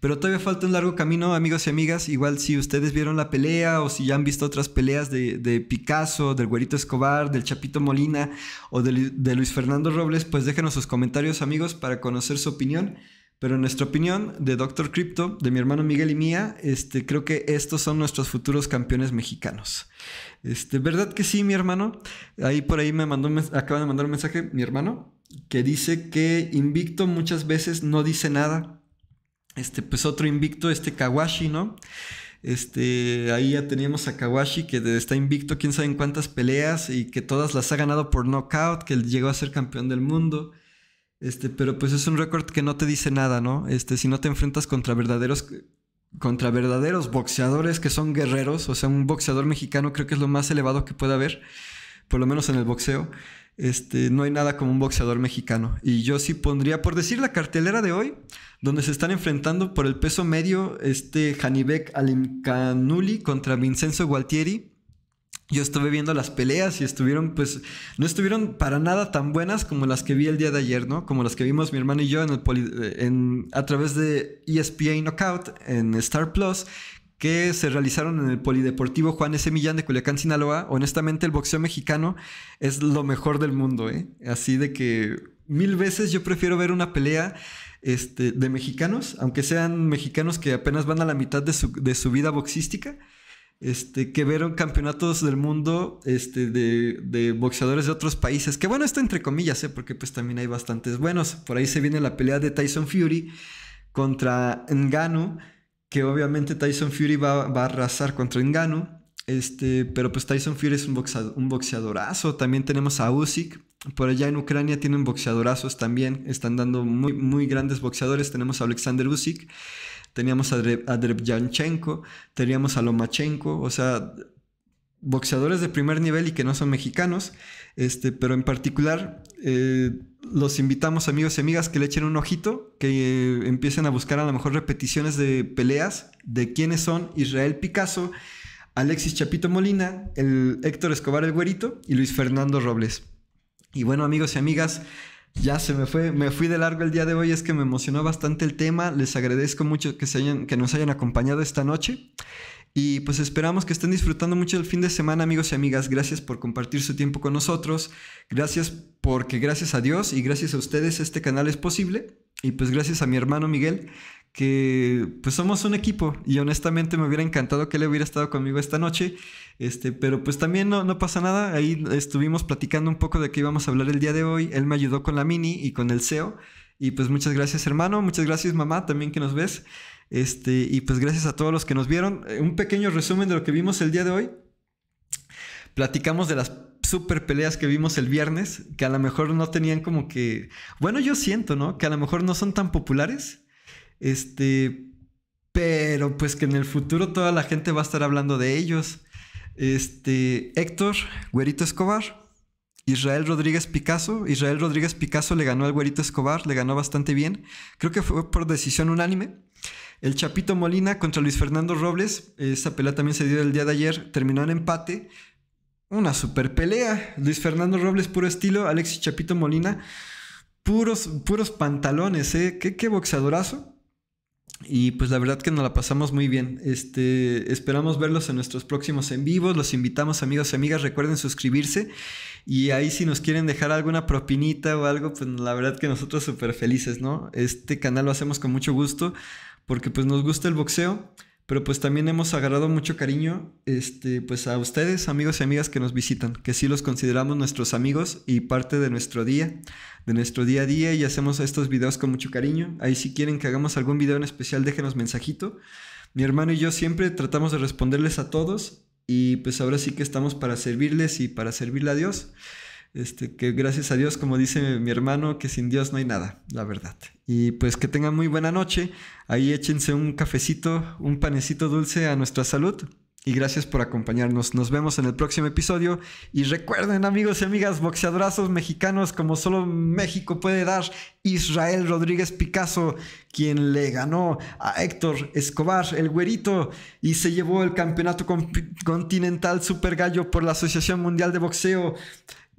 Pero todavía falta un largo camino, amigos y amigas. Igual si ustedes vieron la pelea o si ya han visto otras peleas de, Picasso, del Güerito Escobar, del Chapito Molina o de, Luis Fernando Robles, pues déjenos sus comentarios, amigos, para conocer su opinión. Pero en nuestra opinión de Doctor Crypto, de mi hermano Miguel y mía, este, creo que estos son nuestros futuros campeones mexicanos. Este, ¿Verdad que sí, mi hermano? Ahí por ahí me mandó, acaba de mandar un mensaje mi hermano que dice que invicto muchas veces no dice nada este, pues otro invicto, este Kawashi, ¿no? Este, ahí ya teníamos a Kawashi que está invicto quién sabe en cuántas peleas y que todas las ha ganado por knockout, que llegó a ser campeón del mundo. Este, pero pues es un récord que no te dice nada, ¿no? Este, si no te enfrentas contra verdaderos contra verdaderos boxeadores que son guerreros, o sea, un boxeador mexicano creo que es lo más elevado que puede haber, por lo menos en el boxeo este, no hay nada como un boxeador mexicano. Y yo sí pondría, por decir la cartelera de hoy, donde se están enfrentando por el peso medio este Hanibek Alimkanuli contra Vincenzo Gualtieri. Yo estuve viendo las peleas y estuvieron, pues, no estuvieron para nada tan buenas como las que vi el día de ayer, ¿no? Como las que vimos mi hermano y yo en el eh, en, a través de ESPN Knockout en Star Plus, que se realizaron en el Polideportivo Juan S. Millán de Culiacán, Sinaloa. Honestamente, el boxeo mexicano es lo mejor del mundo, ¿eh? Así de que mil veces yo prefiero ver una pelea este, de mexicanos, aunque sean mexicanos que apenas van a la mitad de su, vida boxística, este, que un campeonatos del mundo este, de, boxeadores de otros países. Que bueno, esto entre comillas, ¿eh? porque pues también hay bastantes buenos. Por ahí se viene la pelea de Tyson Fury contra Ngannou que obviamente Tyson Fury va, a arrasar contra Engano. Este, pero pues Tyson Fury es un, boxeadorazo. También tenemos a Usyk. Por allá en Ucrania tienen boxeadorazos también. Están dando muy, muy grandes boxeadores. Tenemos a Alexander Usyk. Teníamos a, Dreb, Teníamos a Lomachenko. O sea, boxeadores de primer nivel y que no son mexicanos, este, pero en particular eh, los invitamos amigos y amigas que le echen un ojito, que eh, empiecen a buscar a lo mejor repeticiones de peleas de quiénes son Israel Picasso, Alexis Chapito Molina, el Héctor Escobar el Güerito y Luis Fernando Robles. Y bueno amigos y amigas, ya se me fue, me fui de largo el día de hoy, es que me emocionó bastante el tema, les agradezco mucho que, se hayan, que nos hayan acompañado esta noche. Y pues esperamos que estén disfrutando mucho el fin de semana, amigos y amigas. Gracias por compartir su tiempo con nosotros. Gracias porque gracias a Dios y gracias a ustedes este canal es posible. Y pues gracias a mi hermano Miguel, que pues somos un equipo y honestamente me hubiera encantado que él hubiera estado conmigo esta noche. Este, pero pues también no, no pasa nada. Ahí estuvimos platicando un poco de qué íbamos a hablar el día de hoy. Él me ayudó con la mini y con el SEO. Y pues muchas gracias hermano, muchas gracias mamá también que nos ves. Este, y pues gracias a todos los que nos vieron. Eh, un pequeño resumen de lo que vimos el día de hoy. Platicamos de las super peleas que vimos el viernes, que a lo mejor no tenían como que. Bueno, yo siento, ¿no? Que a lo mejor no son tan populares. Este. Pero pues que en el futuro toda la gente va a estar hablando de ellos. Este. Héctor, Güerito Escobar. Israel Rodríguez Picasso. Israel Rodríguez Picasso le ganó al guerito Escobar, le ganó bastante bien. Creo que fue por decisión unánime. El Chapito Molina contra Luis Fernando Robles. Esta pelea también se dio el día de ayer. Terminó en empate. Una super pelea. Luis Fernando Robles, puro estilo. Alexis Chapito Molina, puros, puros pantalones, ¿eh? Qué, qué boxadorazo. Y pues la verdad que nos la pasamos muy bien. Este, esperamos verlos en nuestros próximos en vivos. Los invitamos, amigos y amigas. Recuerden suscribirse. Y ahí si nos quieren dejar alguna propinita o algo, pues la verdad que nosotros súper felices, ¿no? Este canal lo hacemos con mucho gusto porque pues nos gusta el boxeo, pero pues también hemos agarrado mucho cariño este, pues a ustedes, amigos y amigas que nos visitan, que sí los consideramos nuestros amigos y parte de nuestro día, de nuestro día a día y hacemos estos videos con mucho cariño. Ahí si quieren que hagamos algún video en especial, déjenos mensajito. Mi hermano y yo siempre tratamos de responderles a todos y pues ahora sí que estamos para servirles y para servirle a Dios. Este, que gracias a Dios, como dice mi hermano, que sin Dios no hay nada, la verdad. Y pues que tengan muy buena noche. Ahí échense un cafecito, un panecito dulce a nuestra salud. Y gracias por acompañarnos. Nos vemos en el próximo episodio. Y recuerden, amigos y amigas, boxeadorazos mexicanos, como solo México puede dar, Israel Rodríguez Picasso, quien le ganó a Héctor Escobar, el güerito, y se llevó el campeonato continental Super Gallo por la Asociación Mundial de Boxeo.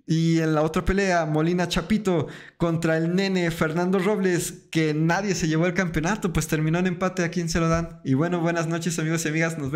Y en la otra pelea, Molina Chapito contra el nene Fernando Robles, que nadie se llevó el campeonato, pues terminó en empate, ¿a quién se lo dan? Y bueno, buenas noches amigos y amigas,